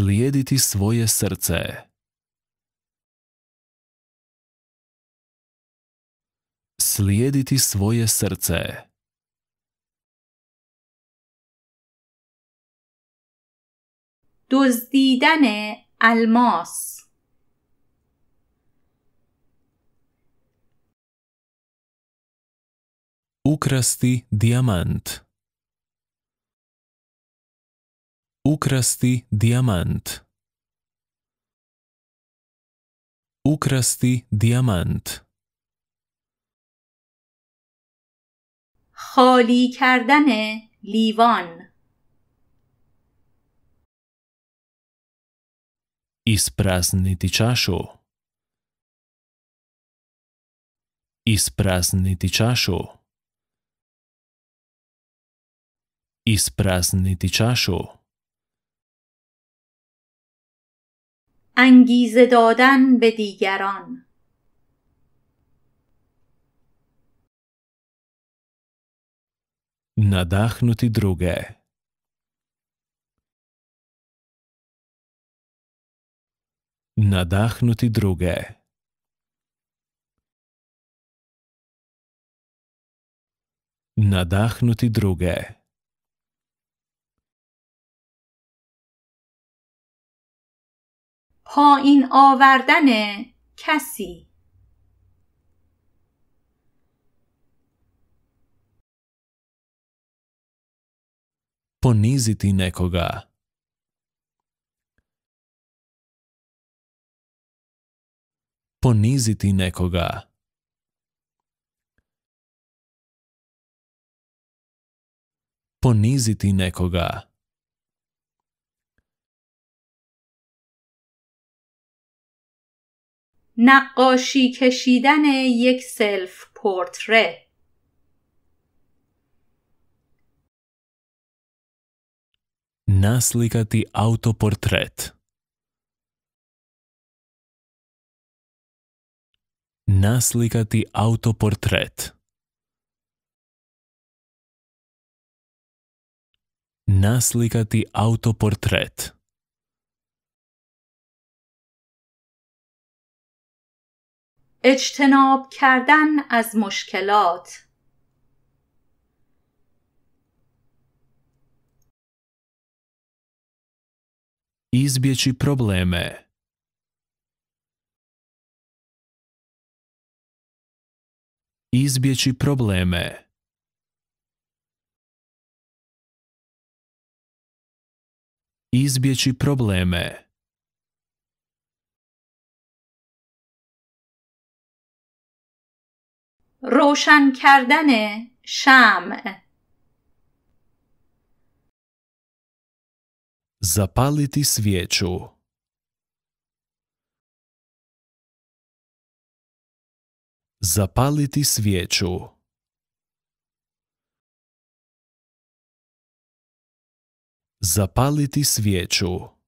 slijediti svoje srce. Slijediti svoje srce. دزدیدن الماس Ukrasti diamant. اوکرستی دیامند اوکرستی دیامانت خالی کردن لیوان ایسپرازنیتی چاشو ایسپرازنیتی چاشو ایسپرازنیتی چاشو انگیزه دادن به دیگران ندخنوتی دروگه ندخنوتی دروگه ندخنوتی دروگه پایین این آوردن کسی پنیزیتی نکوگا پنیتی نکوگا پنیزیتی نکوگا نقاشی کشیدن یک سلف پورتری نسلیکتی آوتو پورتریت نسلیکتی آوتو اجتناب کردن از مشکلات избеجی پروبلمه избеجی پروبلمه избеجی پروبلمه روشن کردن Zapaliti svijeću. Zapaliti svijeću. Zapaliti svijeću.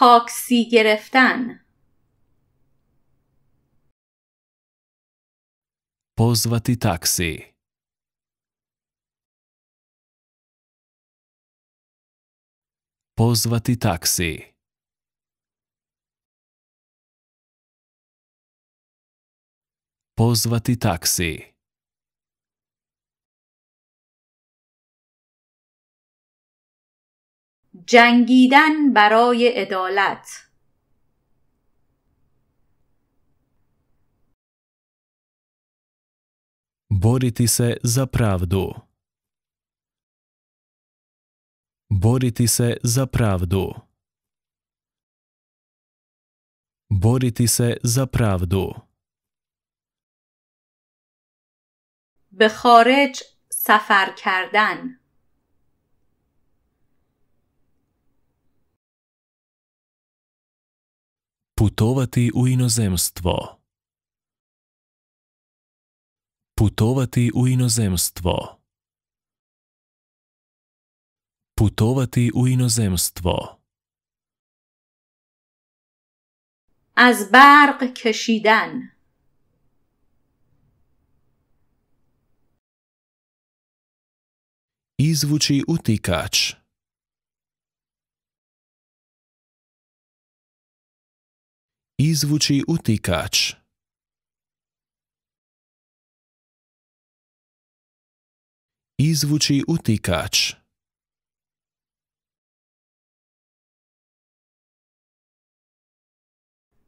تاکسی گرفتن پوزواتی تاکسی پوزواتی تاکسی پوزواتی تاکسی جنگیدن برای عدالت بوریتی سه زا پراودو بوریتی سه زا پراودو بوریتی سه زا پراودو به خارج سفر کردن Putovati u inozemstvo. Putovati u inozemstvo. Putovati u inozemstvo. Az برق کشیدن Izvući utikač Izvući utikač. Izvući utikač.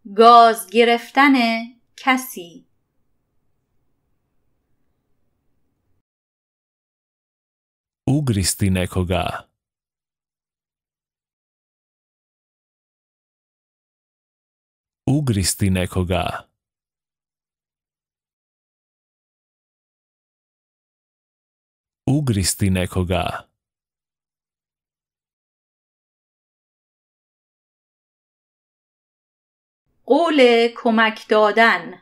Gaz گرفتن kasi. Ugristi nekoga ugristi nekoga. Ugristi nekoga. قول کمک دادن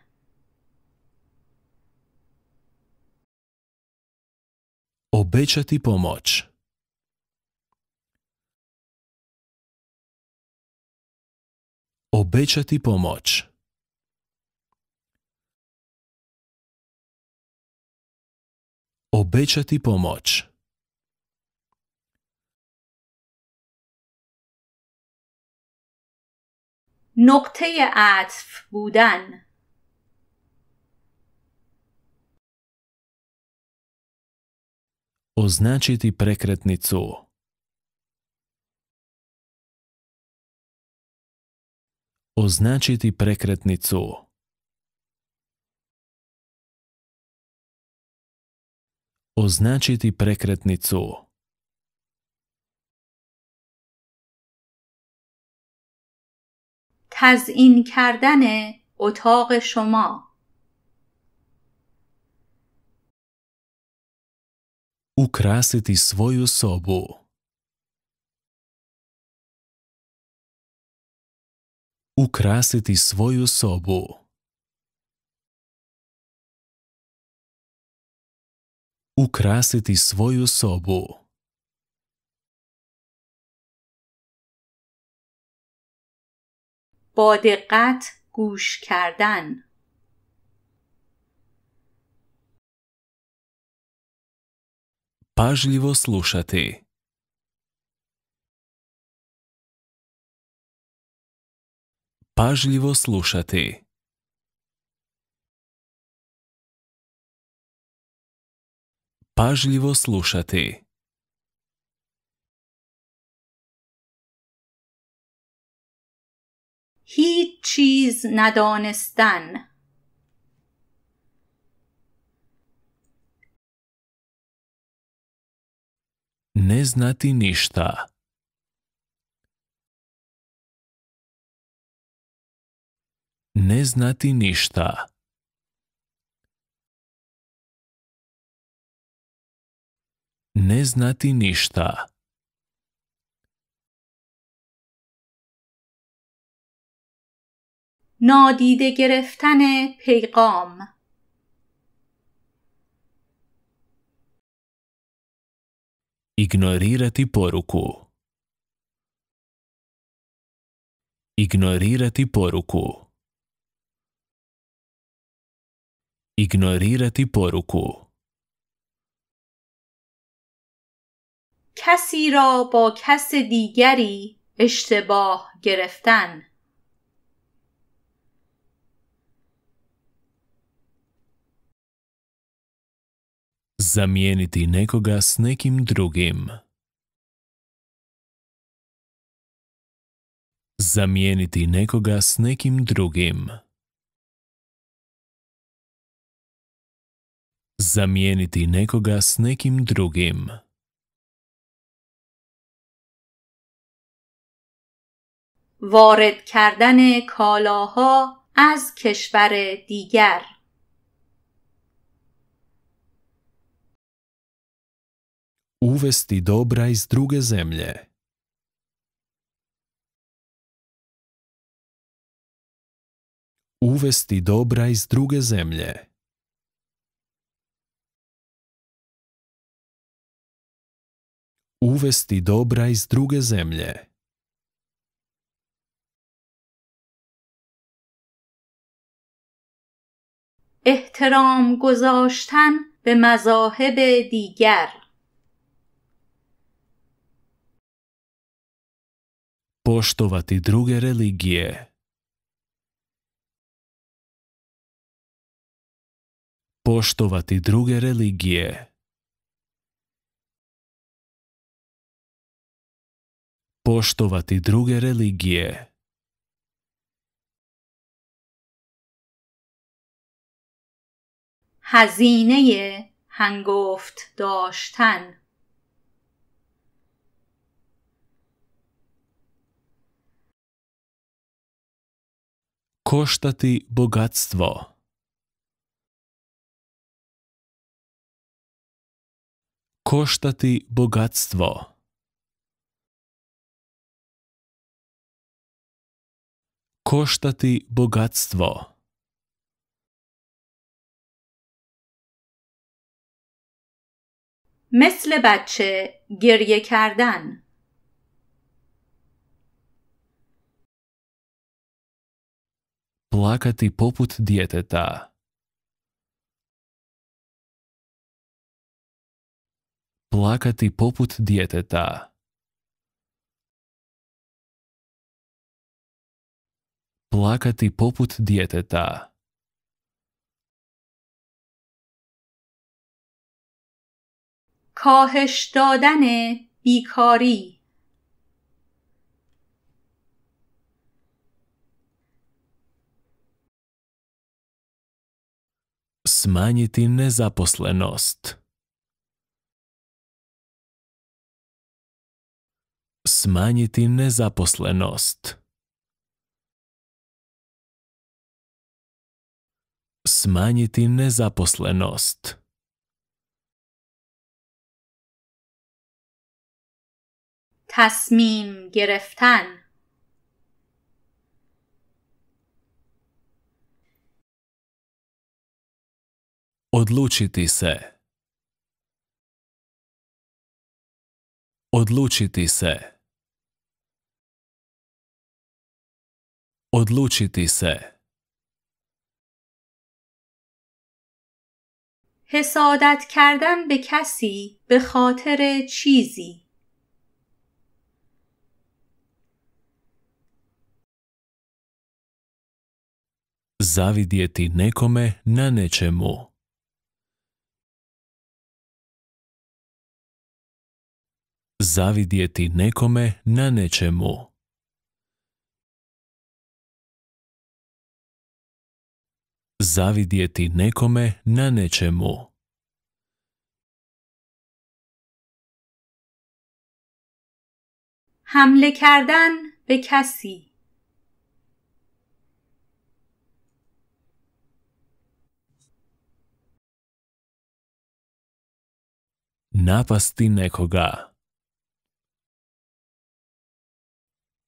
obećati pomoć Obećati pomoć. Obećati pomoć. نقطه عطف بودن označiti prekretnicu Označiti prekretnicu. Označiti prekretnicu. تزئین کردن اتاق شما Ukrasiti svoju sobu. ukrasiti svoju sobu. Ukrasiti svoju sobu. با دقت pažljivo slušati pažljivo slušati. Pažljivo slušati. هیچ چیز ندانستن Ne znati ništa. ne znati ništa. Ne znati ništa. نادیده گرفتن پیغام Ignorirati poruku Ignorirati poruku ignorirati poruku. کسی را با کس دیگری اشتباه گرفتن زمینیتی نکوگا س نکیم درگیم زمینیتی نکوگا س نکیم درگیم Zamijeniti nekoga s nekim drugim. وارد کردن کالاها از کشور دیگر اوستی دوبرا از درگ زمله اوستی دوبرا از درگ زمله uvesti dobra iz druge احترام گذاشتن به مذاهب دیگر پشتواتی دروگه ریلیگیه Поштувати друге релігії. هزینه هنگفت داشتن کشتتی богатство. کشتتی богатство. koštati bogatstvo. مثل بچه گریه plakati poput djeteta. Plakati poput djeteta. plakati poput djeteta. کاهش i بیکاری smanjiti nezaposlenost smanjiti nezaposlenost smanjiti nezaposlenost. تصمیم گرفتن Odlučiti se Odlučiti se Odlučiti se حسادت کردن به کسی به خاطر چیزی zavidjeti nekome na nečemu. Zavidjeti nekome na nečemu. zavidjeti nekome na nečemu. حمله کردن به کسی نپستی نکوگا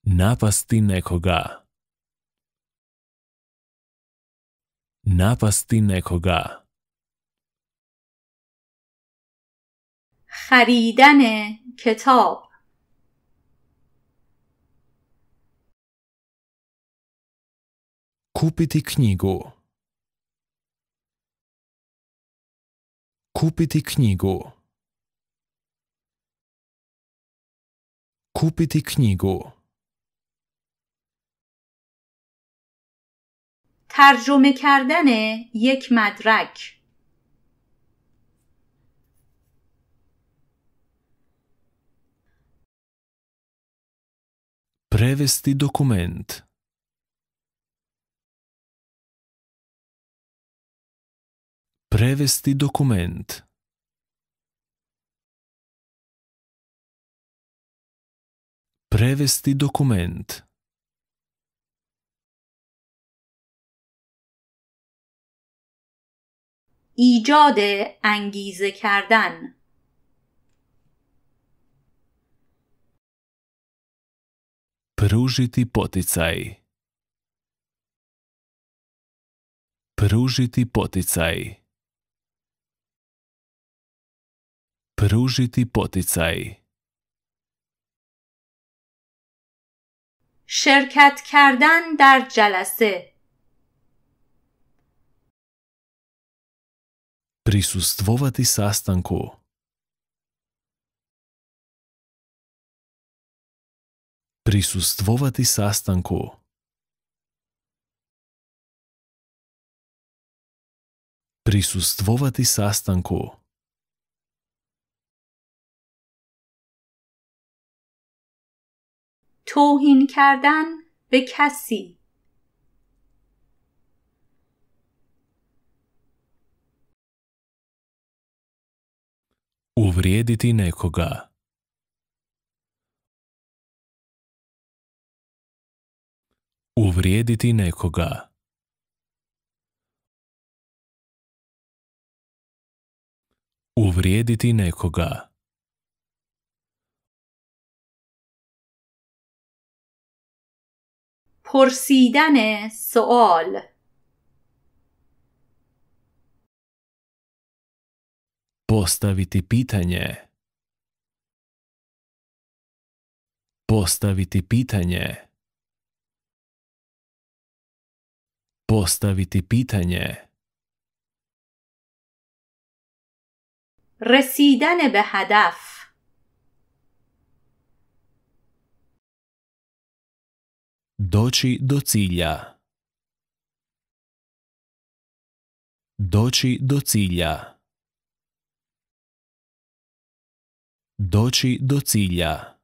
نپستی نکوگا Napasti nekoga. خریدن کتاب کوپیتی کنیگو کوپیتی کنیگو کوپیتی کنیگو ترجمه کردن یک مدرک Prevesti dokument. Prevesti dokument. Prevesti dokument. ایجاد انگیزه کردن پروژیتی پوتیچای پروژیتی پوتیچای پروژیتی پوتیچای شرکت کردن در جلسه prisustvovati sastanku. Prisustvovati sastanku. Prisustvovati sastanku. توهین کردن به کسی Uvrijediti nekoga. Uvrijediti nekoga. Uvrijediti nekoga. پرسیدن سوال Postaviti pitanje. Postaviti pitanje. Postaviti pitanje. Residane be هدف Doći do cilja. Doći do cilja. Doći do cilja.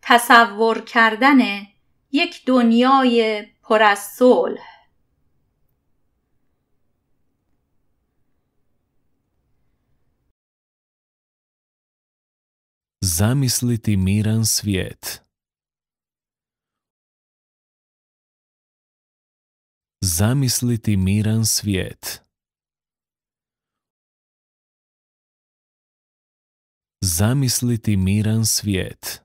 تصور کردن یک دنیای پر از صلح Zamisliti miran svijet. Zamisliti miran svijet. zamisliti miran svijet.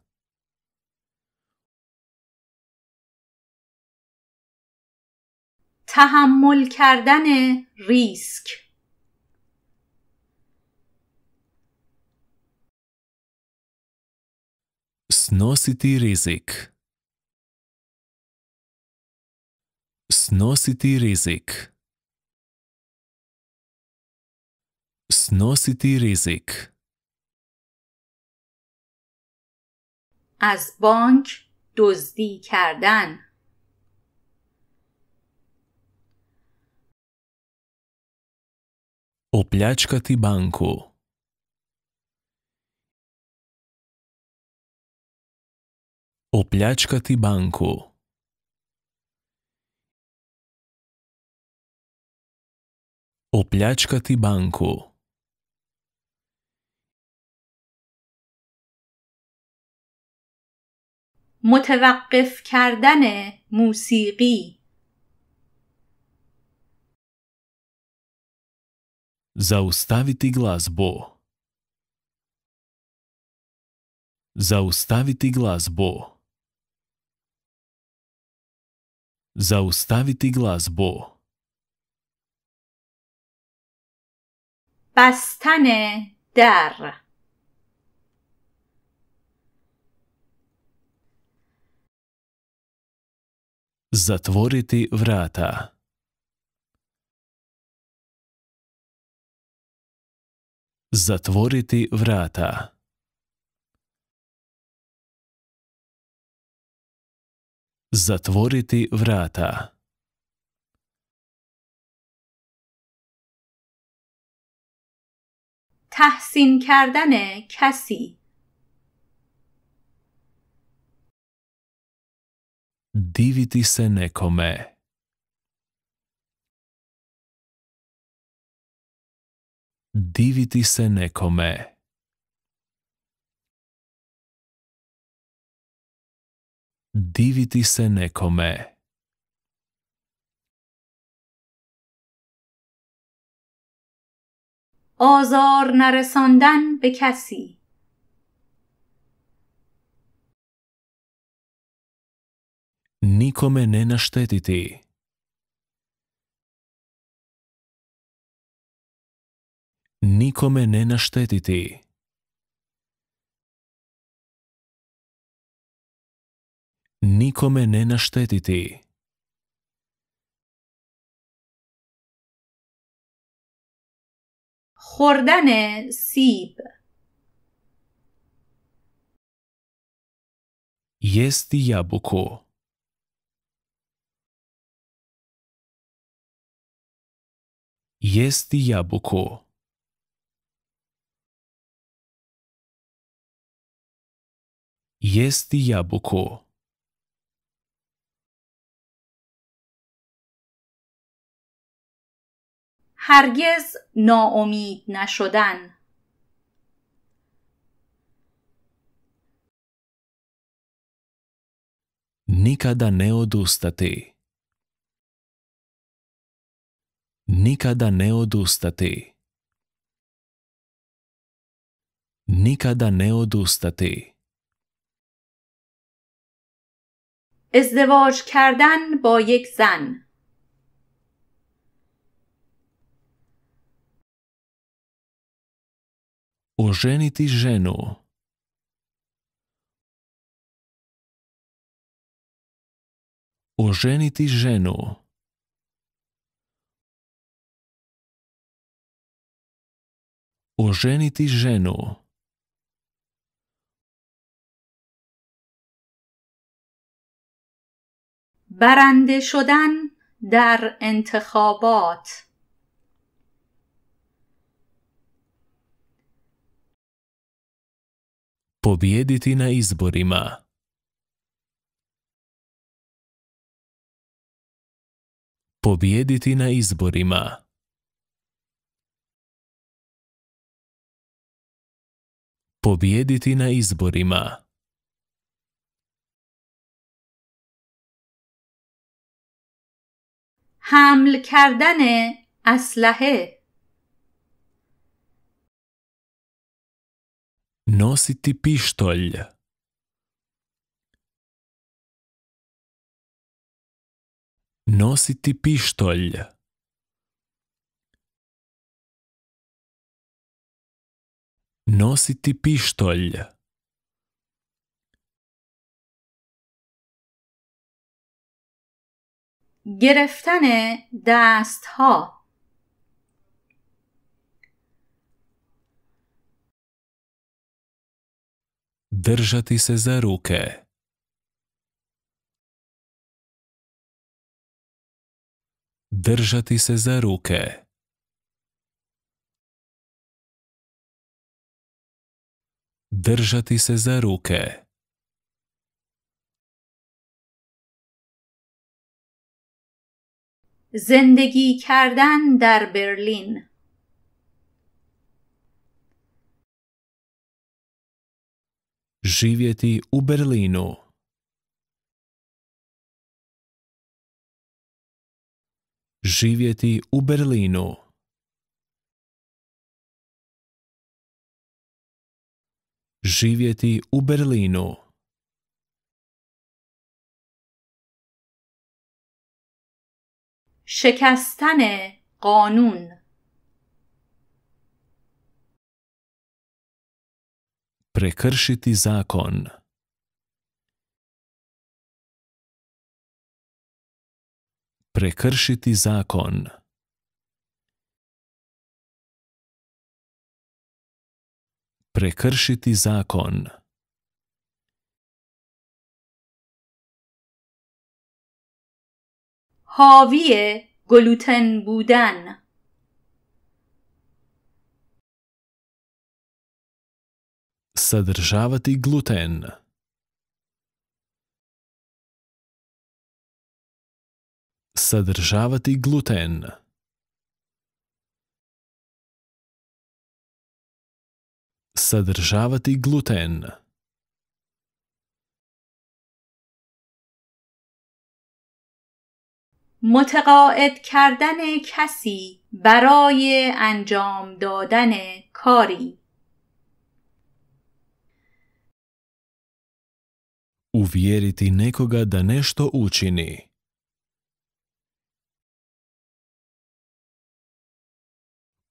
تحمل کردن ریسک سنوسیتی ریزیک سنوسیتی ریزیک سنوسیتی ریزیک از بانک دزدی کردن اوپلاچکاتی بانکو اوپلاچکاتی بانکو اوپلاچکاتی بانکو متوقف کردن موسیقی Zaustaviti Zaustaviti Зауставити بستن در Затворити врата. Затворити врата. Затворити врата. تحسین کردن کسی diviti se nekome. Diviti se nekome. Diviti se nekome. آزار نرساندن به کسی nikome ne naštetiti. Nikome ne naštetiti. Nikome ne naštetiti. خوردن سیب jesti jabuku jesti یستی Jesti هرگز ناامید نشدن نیکادا نه دوستاتی nikada ne odustati. Nikada ne odustati. ازدواج kardan bo zan. Oženiti ženu. Oženiti ženu. Oženiti ženu. برنده شدن در انتخابات پوبیدیتی نا ایزبوریما پوبیدیتی pobjediti na izborima. حمل کردن اسلحه نوسیتی پیشتول نوسیتی پیشتول Nositi pištolj. گرفتن دست ها Držati se za ruke. Držati se za ruke. Držati se za ruke. Zendegi kardan dar Berlin. živjeti u Berlinu. Živjeti u Berlinu. živjeti u Berlinu. stane قانون prekršiti zakon prekršiti zakon Prekršiti zakon. حاوی گلوتن بودن سدرژاوتی گلوتن سدرژاوتی گلوتن Sadržavati gluten. متقاعد کردن کسی برای انجام دادن کاری Uvjeriti nekoga da nešto učini.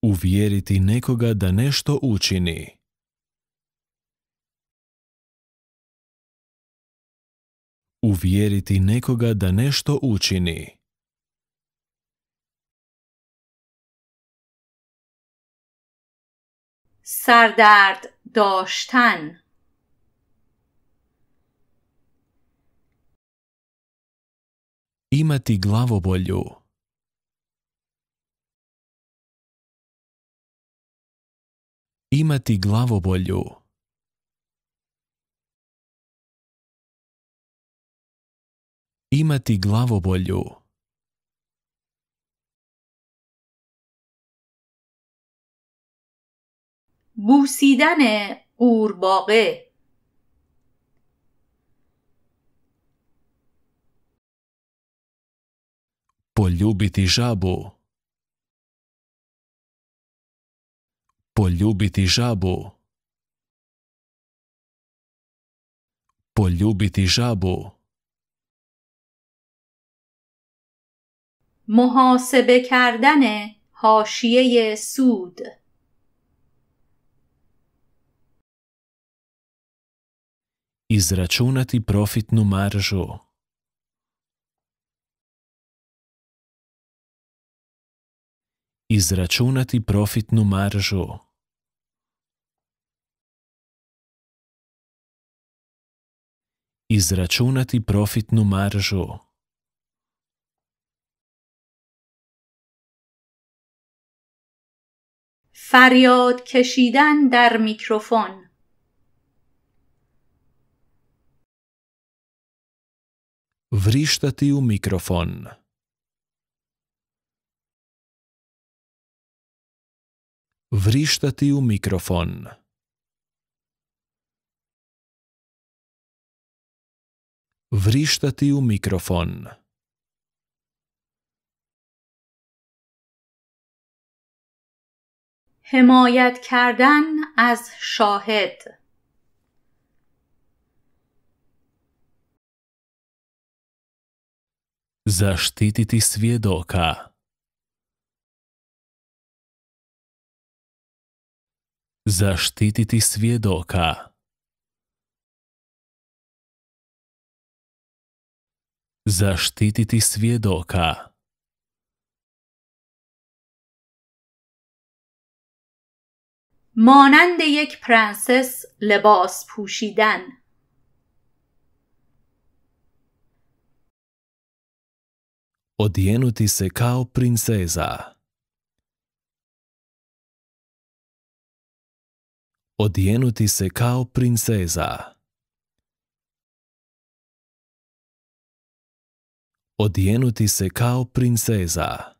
Uvjeriti nekoga da nešto učini. Uvjeriti nekoga da nešto učini. Sardard doštan. imati glavobolju imati glavobolju imati glavobolju. dane, urbobe. Poljubiti žabu. Poljubiti žabu. Poljubiti žabu. محاسبه کردن حاشیه سود Izračunati profitnu maržu Izračunati profitnu maržu Izračunati profitnu maržu فریاد کشیدن در میکروفون وریشتتی و میکروفون ریشتتی و میکروفون وریشتتی و میکروفون حمایت کردن از شاهد زشتیتی دوک زشتیتی سوی دوکا زشتیتی سوی مانند یک پرنسس لباس پوشیدن Odjenuti se kao princeza. Odjenuti se kao princeza. Odjenuti se kao princeza.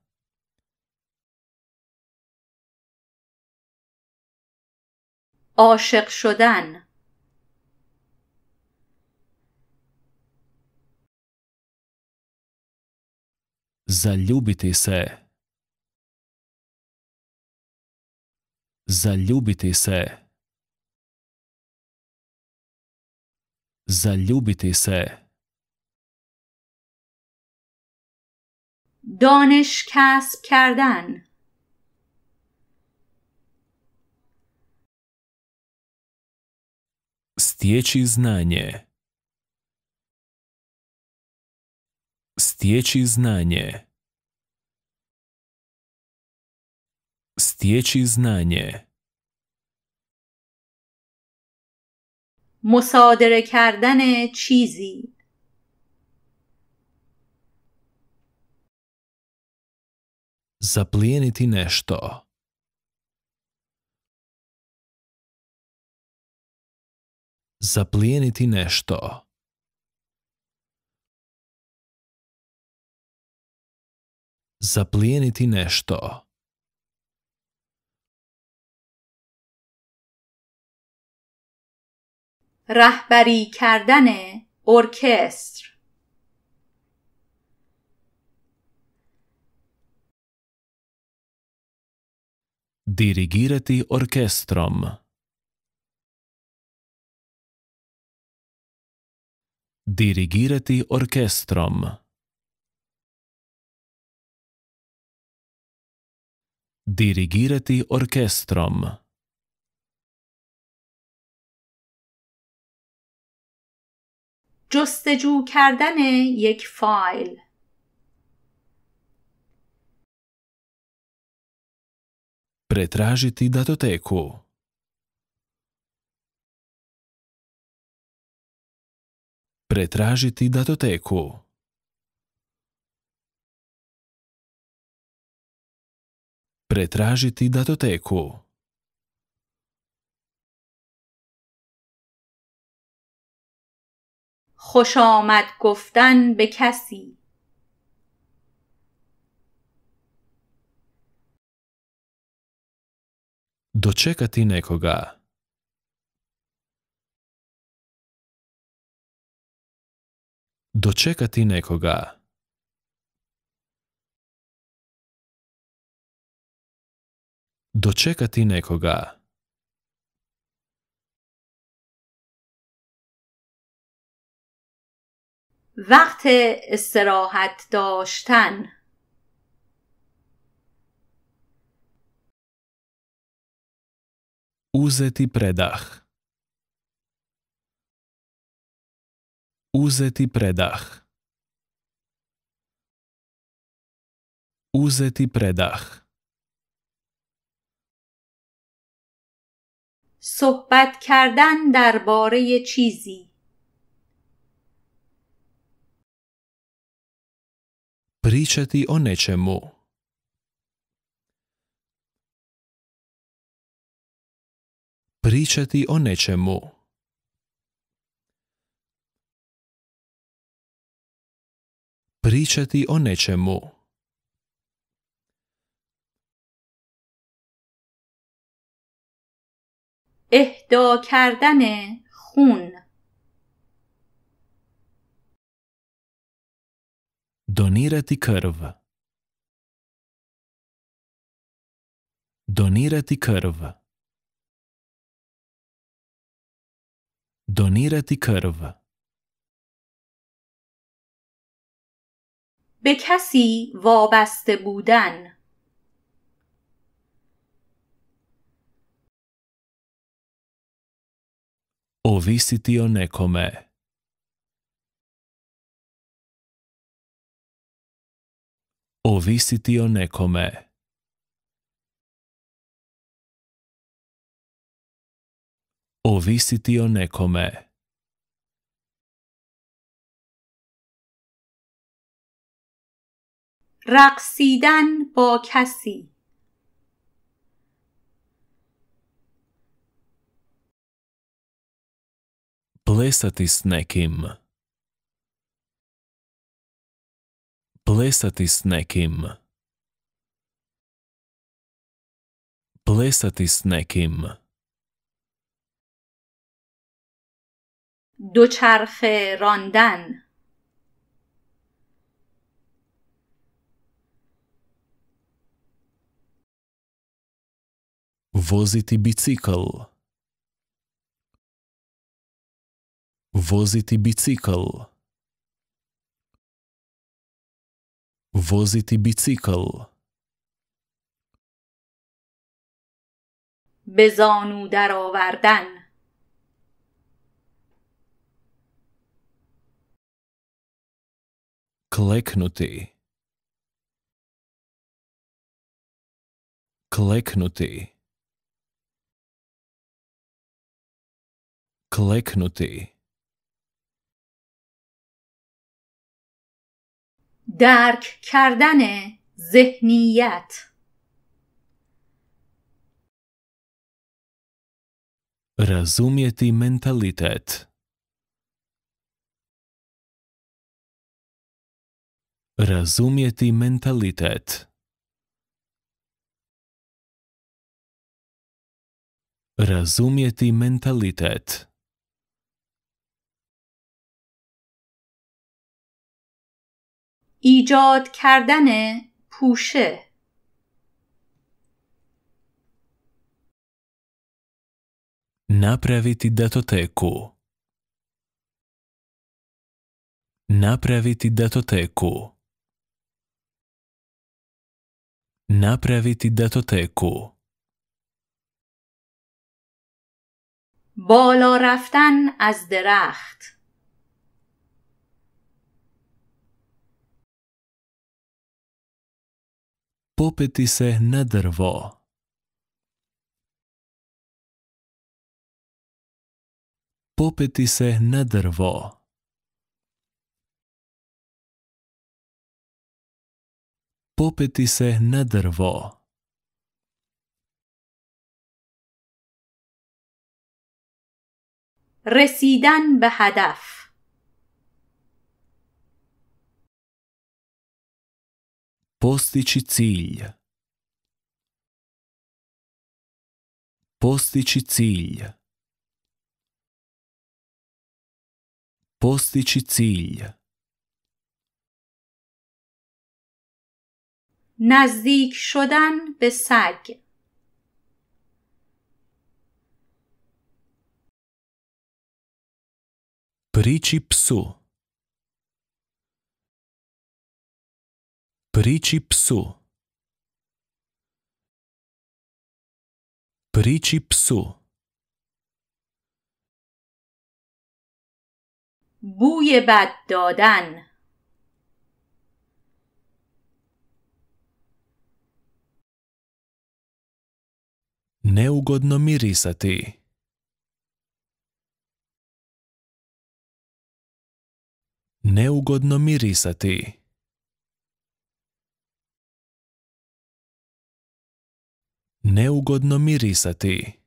عاشق شدن Залюбитися. Залюбитися. Залюбитися. دانش کسب کردن Стечи знания. Стечи знания. Стечи знания. مصادره کردن چیزی Zaplijeniti nešto. zaplijeniti نشتا Zaplijeniti nešto. رهبری کردن ارکستر دیریگیرتی ارکستروم Dirigirati orkestrom. Dirigirati orkestrom. جستجو کردن یک فایل Pretražiti datoteku. Pretražiti datoteku. Pretražiti datoteku. خوش آمد گفتن به کسی dočekati nekoga dočekati nekoga. Dočekati nekoga. وقت استراحت داشتن اوزتی پردخ Uzeti predah. Uzeti predah. صحبت کردن درباره chizi. pričati o nečemu. Pričati o nečemu. pričati o nečemu. اهدا کردن خون دونیرتی کرو دونیرتی کرو دونیرتی کرو به کسی وابسته بودن او وستیو نکمه او وستیو نکمه او وستیو نکمه رقصیدن با کسی پلیستی س نکیم پلیستی نکیم پلیستی نکیم راندن Voziti bicikl. Voziti bicikl. Voziti bicikl. به زانو درآوردن kleknuti Dark kardane کردن Razumjeti mentalitet Razumjeti mentalitet Razumjeti mentalitet ایجاد کردن پوشه نپرویتی دتوتکو نپرویتی دتوتک نپرویتی دتوتکو بالا رفتن از درخت popeti se na drvo. Popeti se na رسیدن به هدف Postići cilj. Postići cilj. Postići cilj. نزدیک شدن به سگ Priči psu Priči psu. Priči psu. بوی بد دادن Neugodno mirisati. Neugodno mirisati. Neugodno mirisati.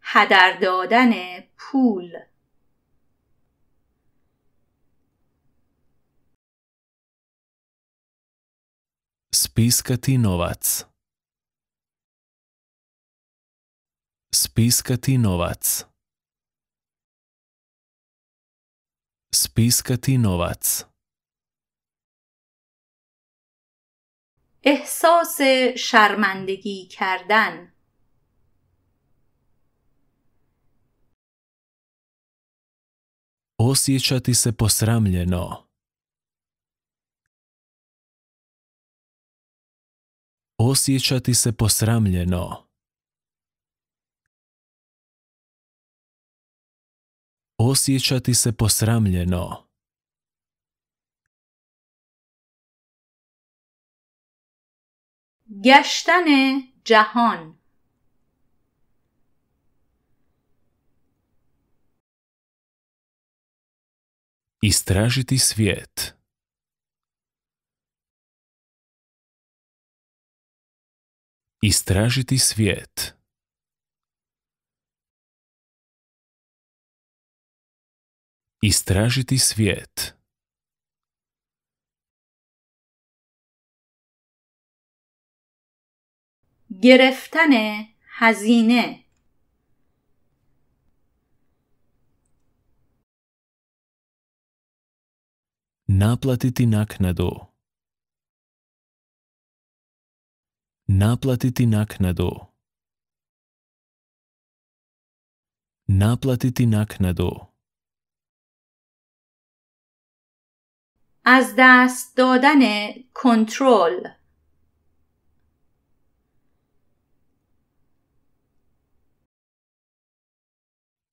Hadar dodane spiskati novac spiskati novac spiskati novac احساس شرمندگی کردن Osjećati se posramljeno. Osjećati se posramljeno. Osjećati se posramljeno. گشتن جهان ای تراژیت سویت ای تراژیت سویت سویت گرفتن هزینه نپلتتی ناکنادو ن دو نپلاتتی ناکنادو از دست دادن کنترل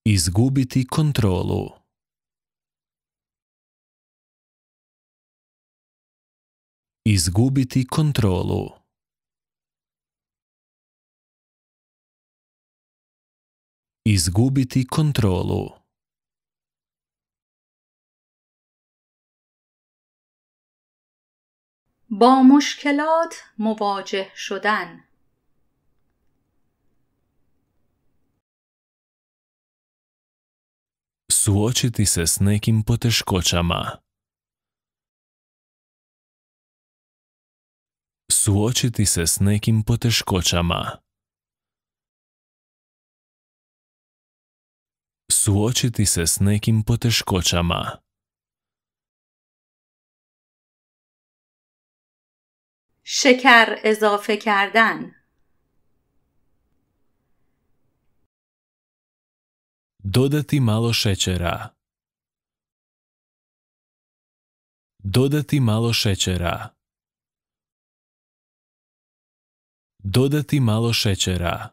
Izgubiti kontrolu Izgubiti kontrolu Izgubiti kontrolu با مشکلات مواجه شدن suočiti se s nekim poteškoćama. Suočiti se s nekim poteškoćama. Suočiti se s nekim poteškoćama. شکر اضافه کردن Dodati malo šećera. Dodati malo šećera. Dodati malo šećera.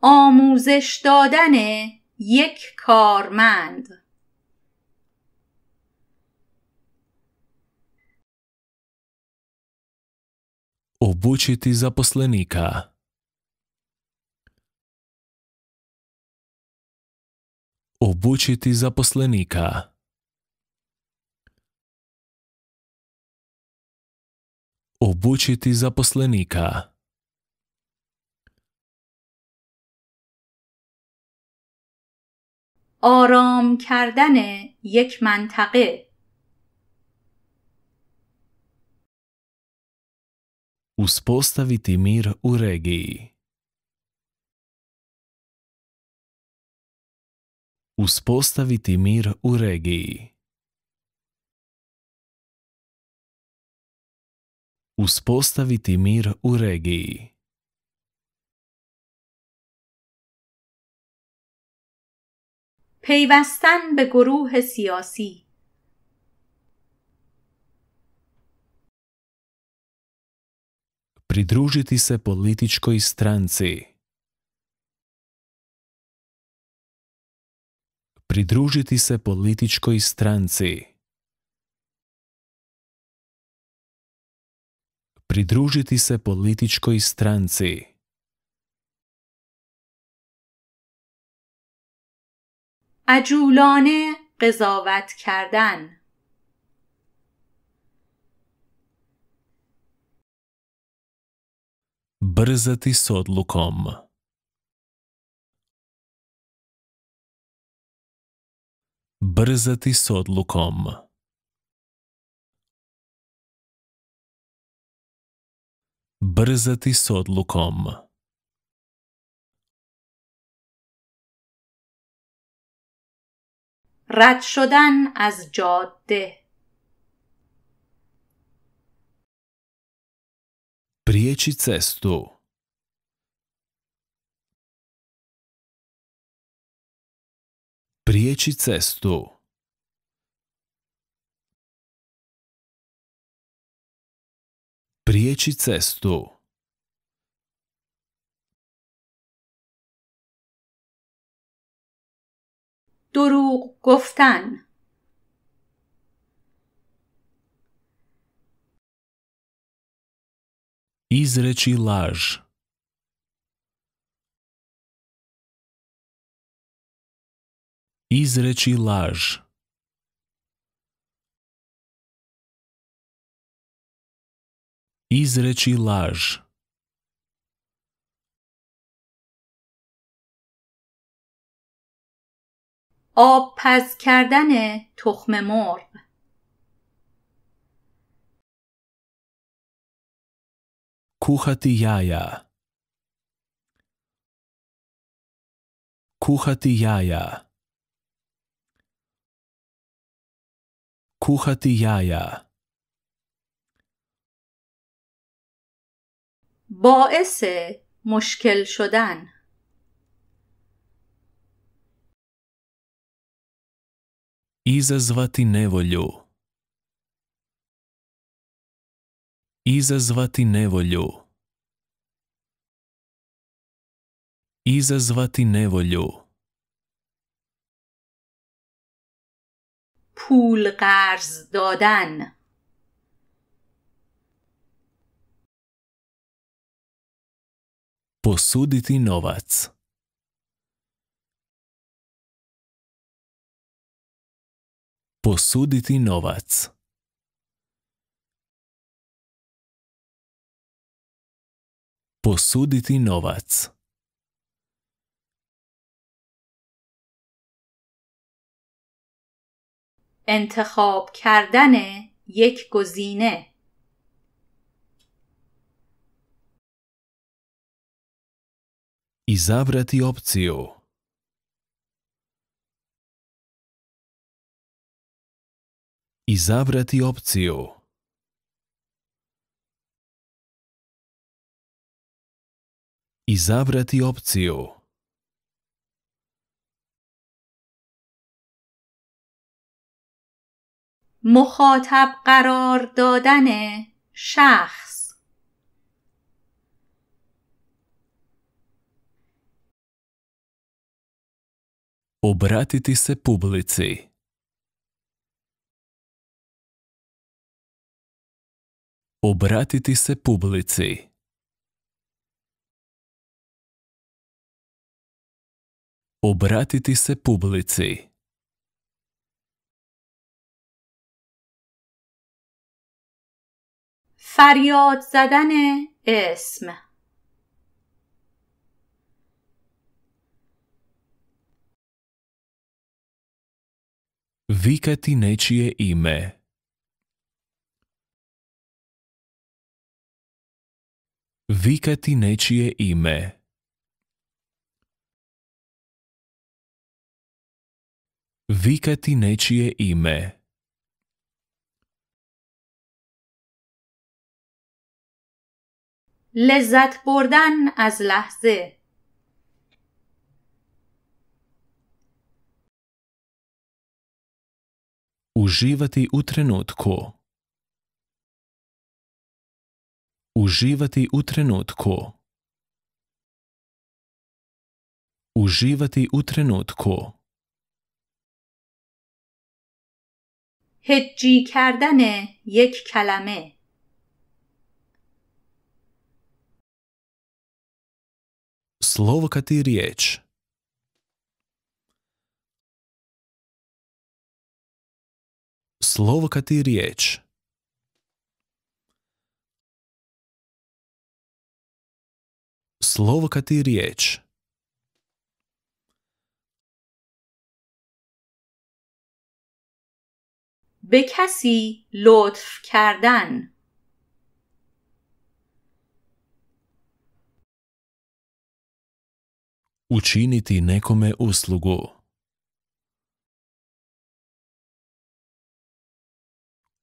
آموزش دادن یک کارمند Obučiti zaposlenika Обучити запосленика. Обучити запосленика. آرام کردن یک منطقه Uspostaviti mir u regiji. uspostaviti mir u regiji. Uspostaviti mir u regiji. پیوستن به گروه سیاسی Pridružiti se političkoj stranci. pridružiti se političkoj stranci. Pridružiti se političkoj stranci. عجولانه قضاوت کردن برزتی s odlukom Brzati s odlukom. Brzati s odlukom. رد شدن از prijeći cestu prijeći cestu. Prijeći cestu. دروغ گفتن izreći laž Izreći laž Izreći laž آب پس کردن تخم مرغ کوخت یایا کوخت یایا Kuhati jaja. باعث مشکل شدن Izazvati nevolju. Izazvati nevolju. Izazvati nevolju. پول قرض Posuditi novac Posuditi novac Posuditi novac انتخاب کردن یک گزینه ای زبرتی اپسیو ای زبرتی اپسیو مخاطب قرار دادن شخص Обратитися публиці. Обратитися публиці. Обратитися публиці. فریاد زدن esme. Vikati nečije ime. Vikati nečije ime. Vikati nečije ime. لذت بردن از لحظه Uživati u trenutku. Uživati u trenutku. Uživati u trenutku. Hedži kardane jek kalame. слово kad i Слово kad به کسی لطف کردن učiniti nekome uslugu.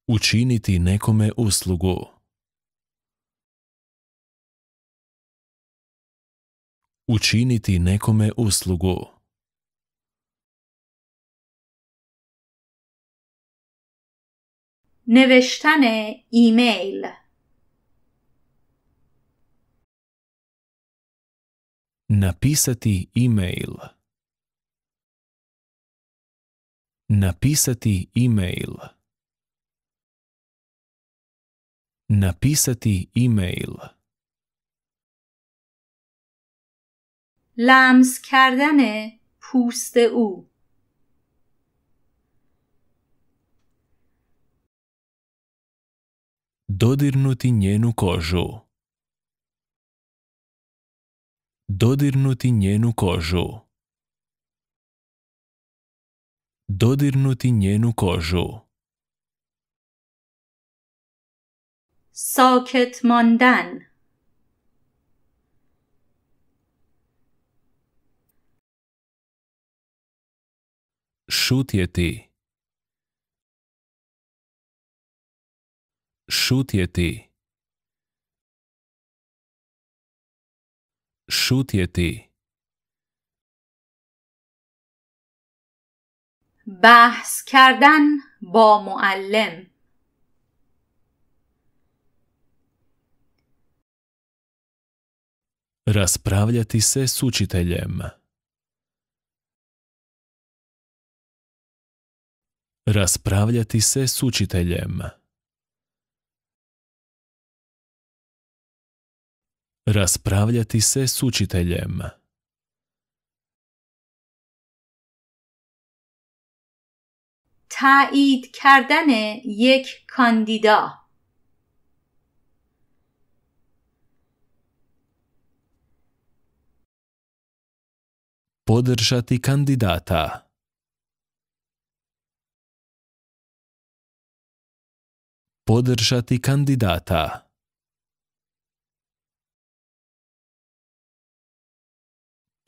Učiniti nekome uslugu. Učiniti nekome uslugu. e-mail. Napisati e-mail. Napisati e-mail. Napisati e-mail. skardane کردن u dodirnuti njenu kožu dodirnuti njenu kožu dodirnuti njenu kožu ساکت ماندن šutjeti šutjeti šutjeti. بحث کردن با معلم Raspravljati se s učiteljem. Raspravljati se s učiteljem. Raspravljati se s učiteljem. تایید کردن یک کاندیدا Podržati kandidata. Podržati kandidata.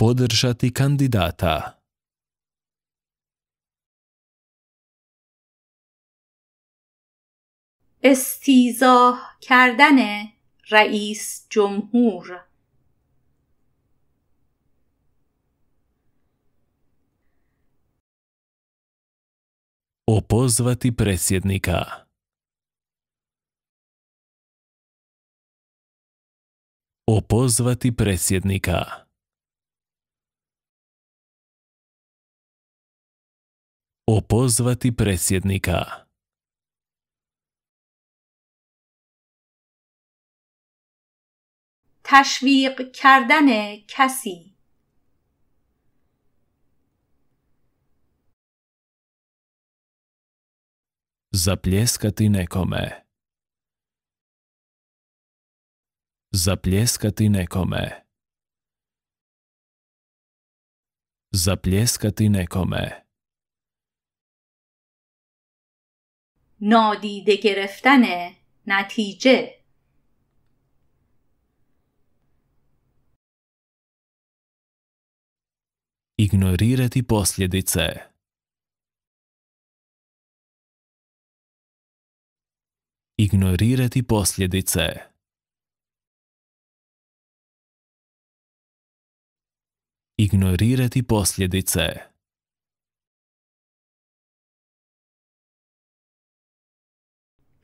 podržati kandidata. استیزاه کردن رئیس Opozvati predsjednika Opozvati predsjednika opozvati predsjednika. تشویق کردن kasi. zapljeskati nekome zapljeskati nekome Zapleskati nekome نادیده گرفتن نتیجه Ignorirati posljedice. Ignorirati posljedice. Ignorirati posljedice.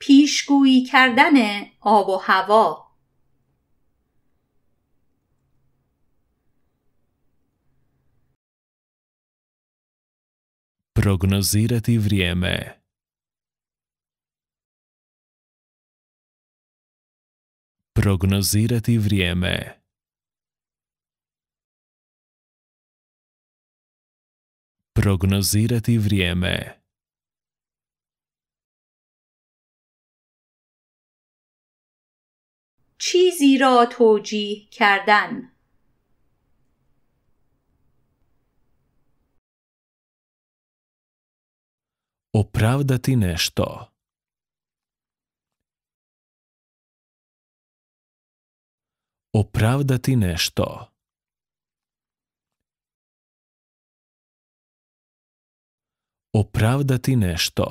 پیشگویی کردن آب و هوا پروگنوزیرتی وریمه پروگنوزیرتی وریمه پروگنوزیرتی وریمه چیزی را توجیه کردن Оправдати нещо. Оправдати нещо. Оправдати нещо.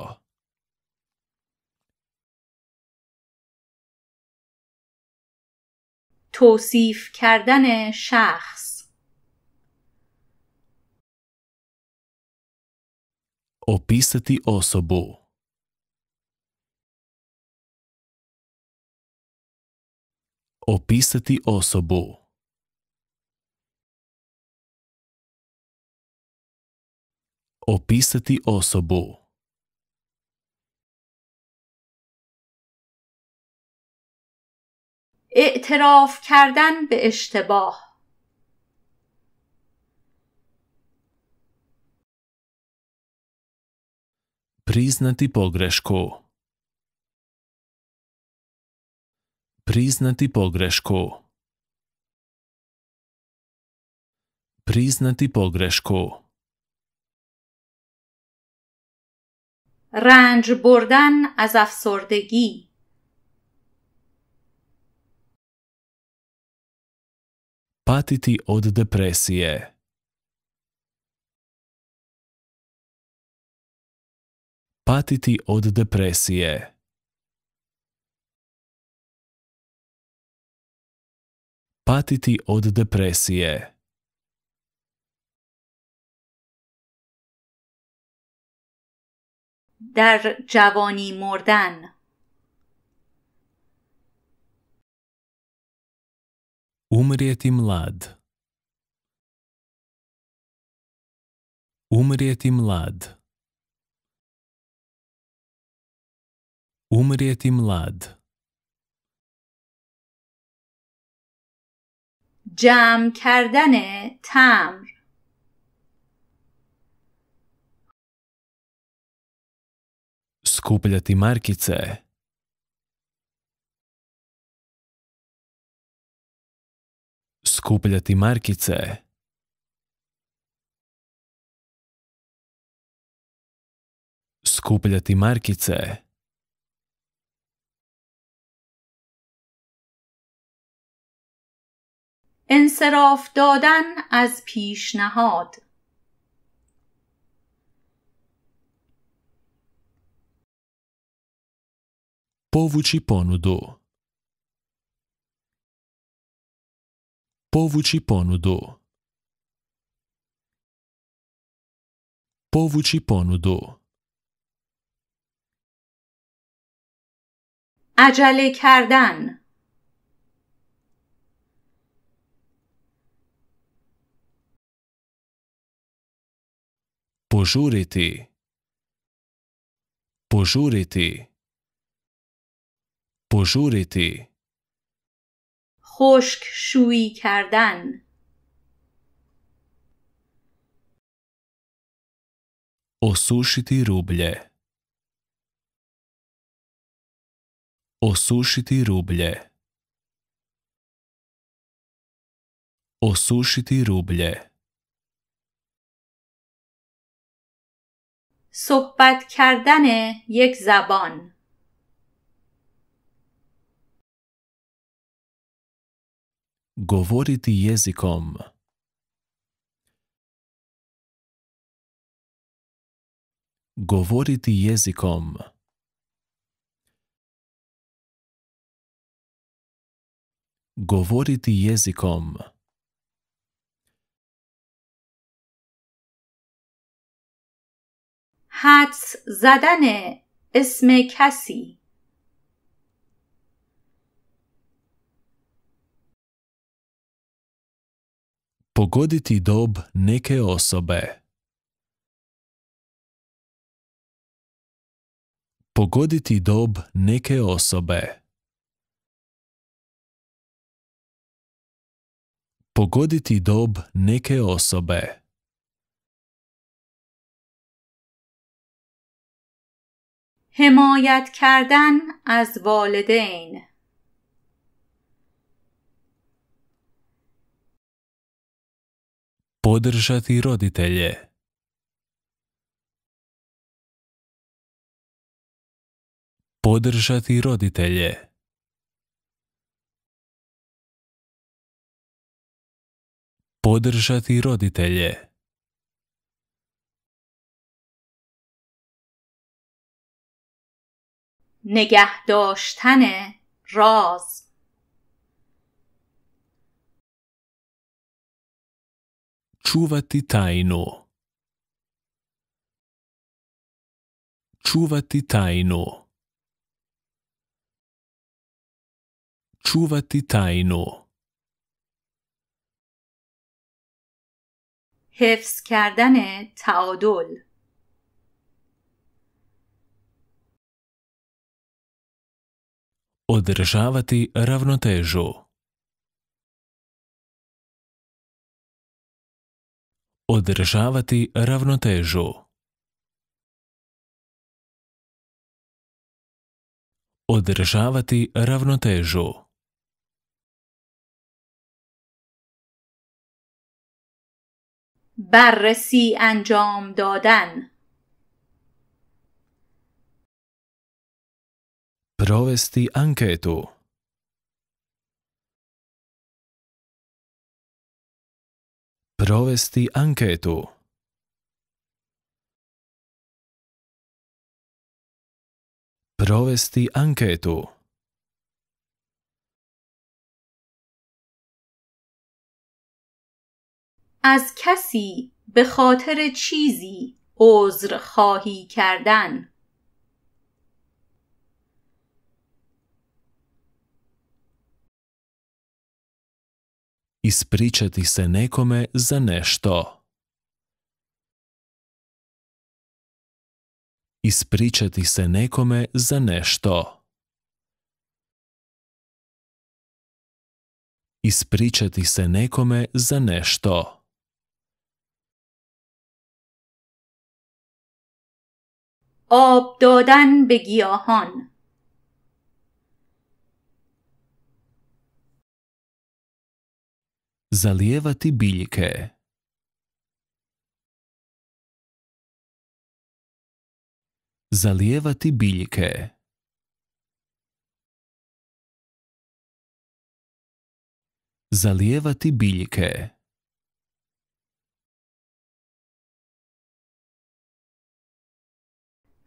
توصیف کردن شخص اپیستی اوسوبو اپیستی اوسوبو اپیستی اوسوبو اعتراف کردن به اشتباه پریزنتی پوگرشکو پریزنتی پوگرشکو پریزنتی پوگرشکو رنج بردن از افسردگی patiti od depresije. Patiti od depresije. Patiti od depresije. در جوانی مردن umrijeti mlad. umrijeti mlad. Umrijeti mlad. جمع کردن تمر Skupljati markice skupljati markice маркіце. markice. انصراف دادن از پیشنهاد Povući ponudu povući ponudu povući ponudu عجله کردن پوجوریتی پوجوریتی پوجوریتی خشک شویی کردن اسوشیتی روبله اسوشیتی روبله اسوشیتی روبله صحبت کردن یک زبان Govoriti jezikom. Govoriti jezikom. Govoriti jezikom. حدس زدن اسم کسی pogoditi dob neke osobe. Pogoditi dob neke osobe. Pogoditi dob neke osobe. حمایت کردن از والدین podržati roditelje. Podržati roditelje. Podržati roditelje. نگه داشتن راز čuvati tajnu. Čuvati tajnu. Čuvati tajnu. حفظ کردن تعادل održavati ravnotežu Održavati ravnotežu. Održavati ravnotežu. بررسی انجام دادن provesti anketu Provesti anketu. Provesti anketu. از کسی به خاطر چیزی عذر خواهی کردن ispričati se nekome za nešto. Ispričati se nekome za nešto. Ispričati se nekome za nešto. آب دادن به Zalijevati biljke. Zalijevati biljke. Zalijevati biljke.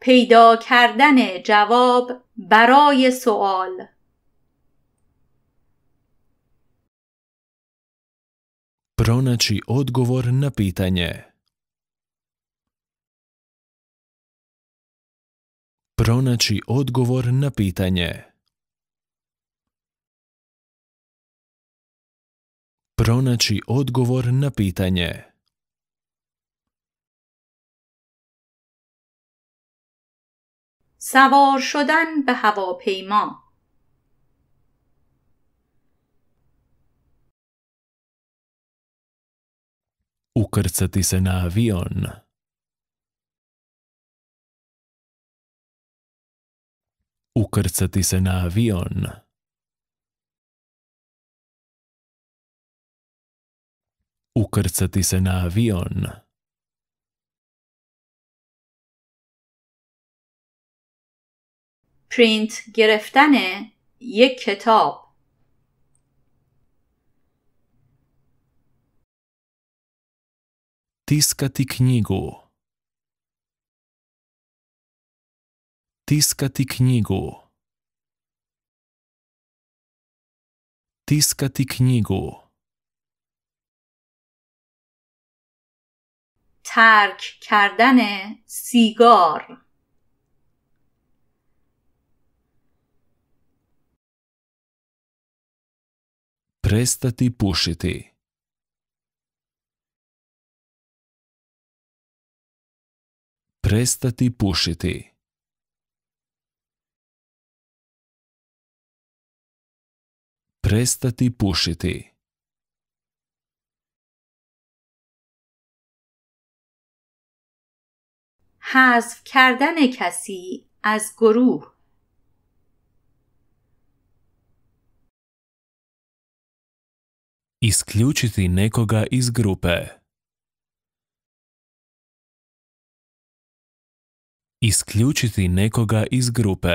پیدا کردن جواب برای سوال pronaći odgovor na pitanje. Pronaći odgovor na pitanje. Pronaći odgovor na pitanje. سوار شدن به هواپیما ukrcati se na avion. Ukrcati se na avion. Ukrcati se na avion. پرینت گرفتن یک کتاب tiskati knjigu tiskati knjigu tiskati knjigu ترک کردن سیگار prestati pušiti prestati pušiti prestati pušiti حذف کردن کسی از گروه Isključiti nekoga از grupe. Isključiti nekoga iz grupe.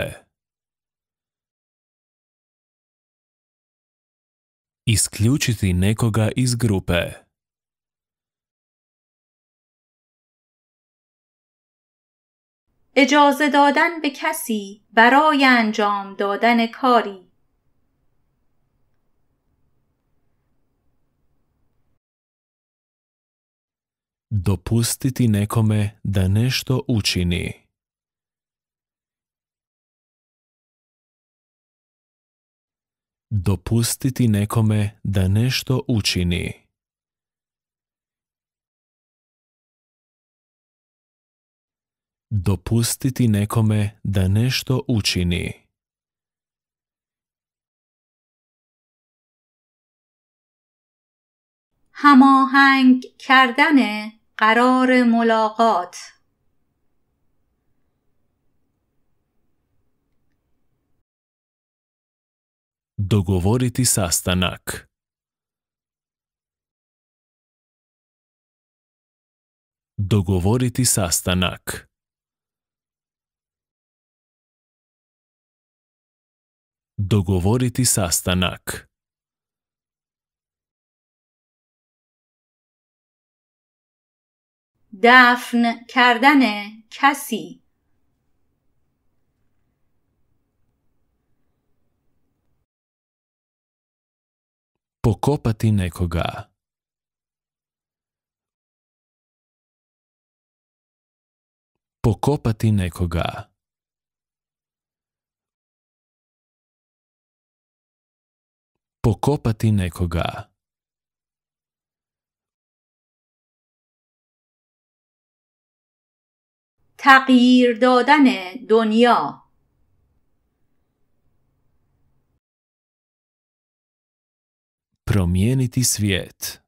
Isključiti nekoga iz grupe. اجازه دادن به کسی برای انجام دادن کاری Dopustiti nekome da nešto učini. Dopustiti nekome da nešto učini. Dopustiti nekome da nešto učini. هماهنگ کردن قرار ملاقات dogovoriti sastanak. Dogovoriti sastanak. Dogovoriti sastanak. دفن کردن کسی pokopati nekoga. Pokopati nekoga. Pokopati nekoga. تغییر دادن دنیا Promijeniti svijet.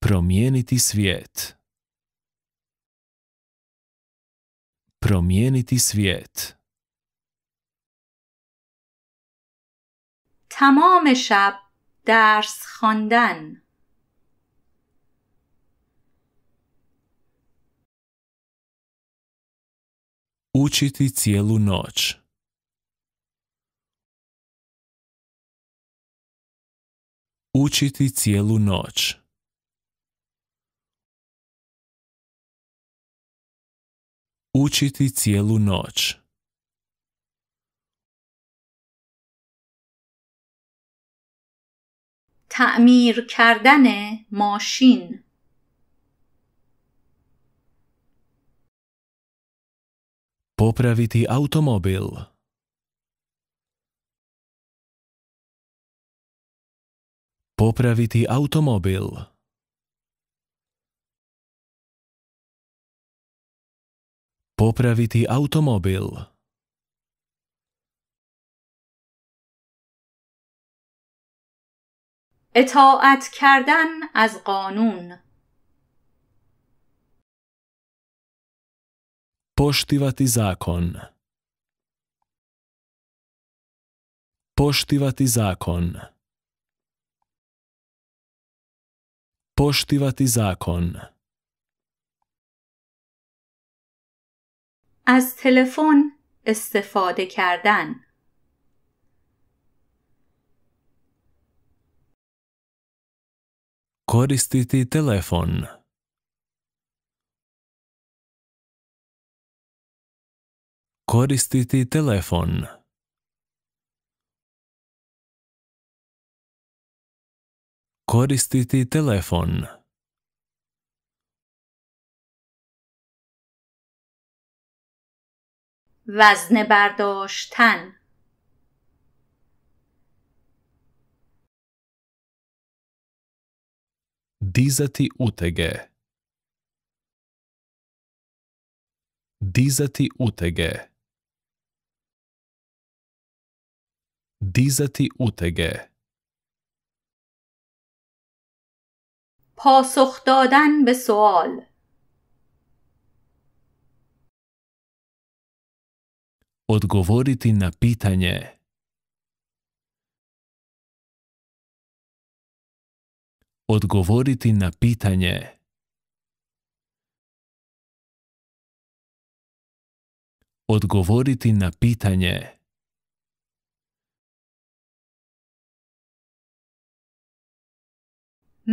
Promijeniti svijet. Promijeniti svijet. تمام شب درس خواندن Učiti cijelu noć. Učiti cijelu noć. Učiti cijelu noć. Tamir kardane mošin. popraviti automobil popravitý automobil. Popravitý automobil. اطاعت کردن از قانون پشتیوتی زاکن پشتیوتی زاکن از تلفن استفاده کردن کاریستیتی تلفن کاریستیتی تلفن koristiti telefon. وزن برداشتن دیزتی اوتگه دیزتی اوتگه دیزتی اوتگه پاسخ دادن به سوال Odgovoriti na pitanje. Odgovoriti na pitanje. Odgovoriti na pitanje.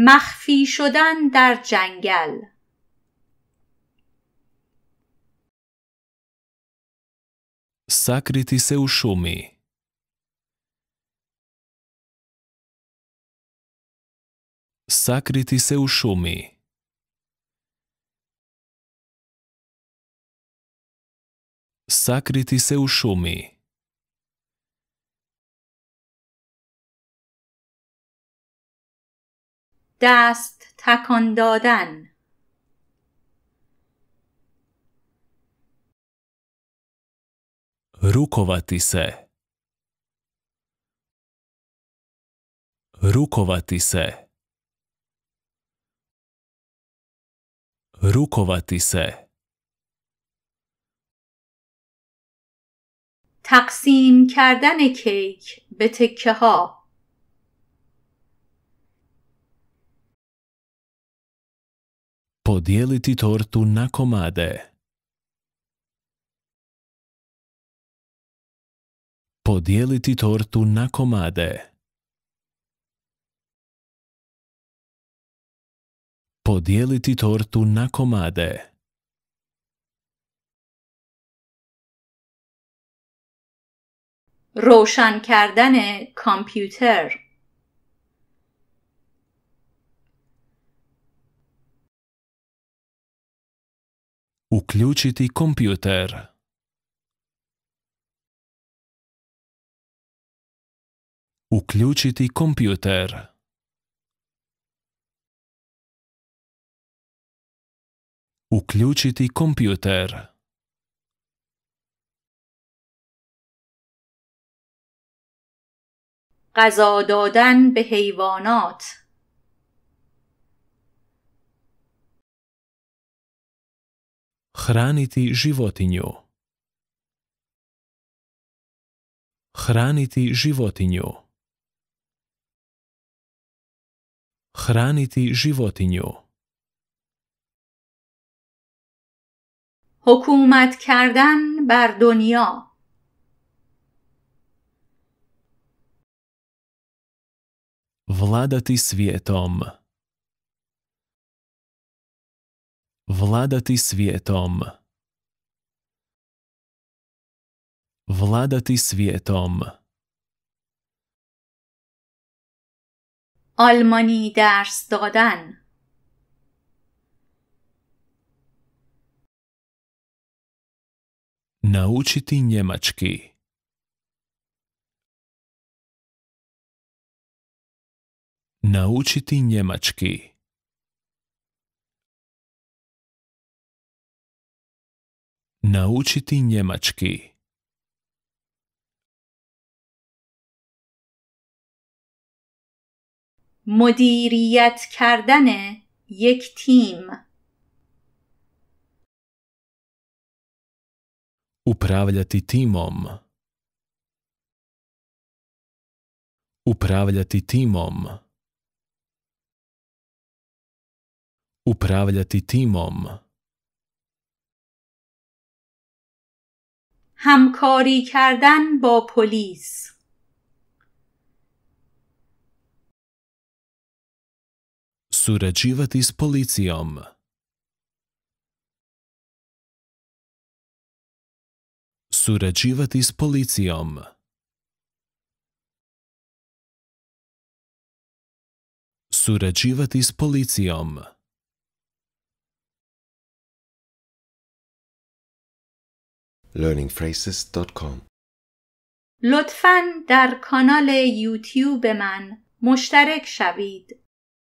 مخفی شدن در جنگل ساکریتی و شومی ساکریتی و شومی ساکریتی و شومی دست تکان دادن روکوواتی سه روکوواتی سه سه تقسیم کردن کیک به تکه ها Podijeliti tortu na komade. Podijeliti tortu na komade. Podijeliti tortu na komade. روشن کردن کامپیوتر Uključiti kompjuter. Uključiti kompjuter. Uključiti kompjuter. غذا دادن به حیوانات Hraniti životinju. Hraniti životinju. Hraniti životinju. حکومت کردن بر دنیا Vladati svijetom. Vladati svijetom. Vladati svijetom. آلمانی درس Naučiti njemački. Naučiti njemački. Naučiti njemački. Modirijat kardane یک tim. Upravljati timom Upravljati timom Upravljati timom همکاری کردن با پلیس سوراجیوات ایس پلیسیوم سوراجیوات ایس پلیسیوم سوراجیوات ایس پلیسیوم learningphrases.com لطفا در کانال یوتیوب من مشترک شوید.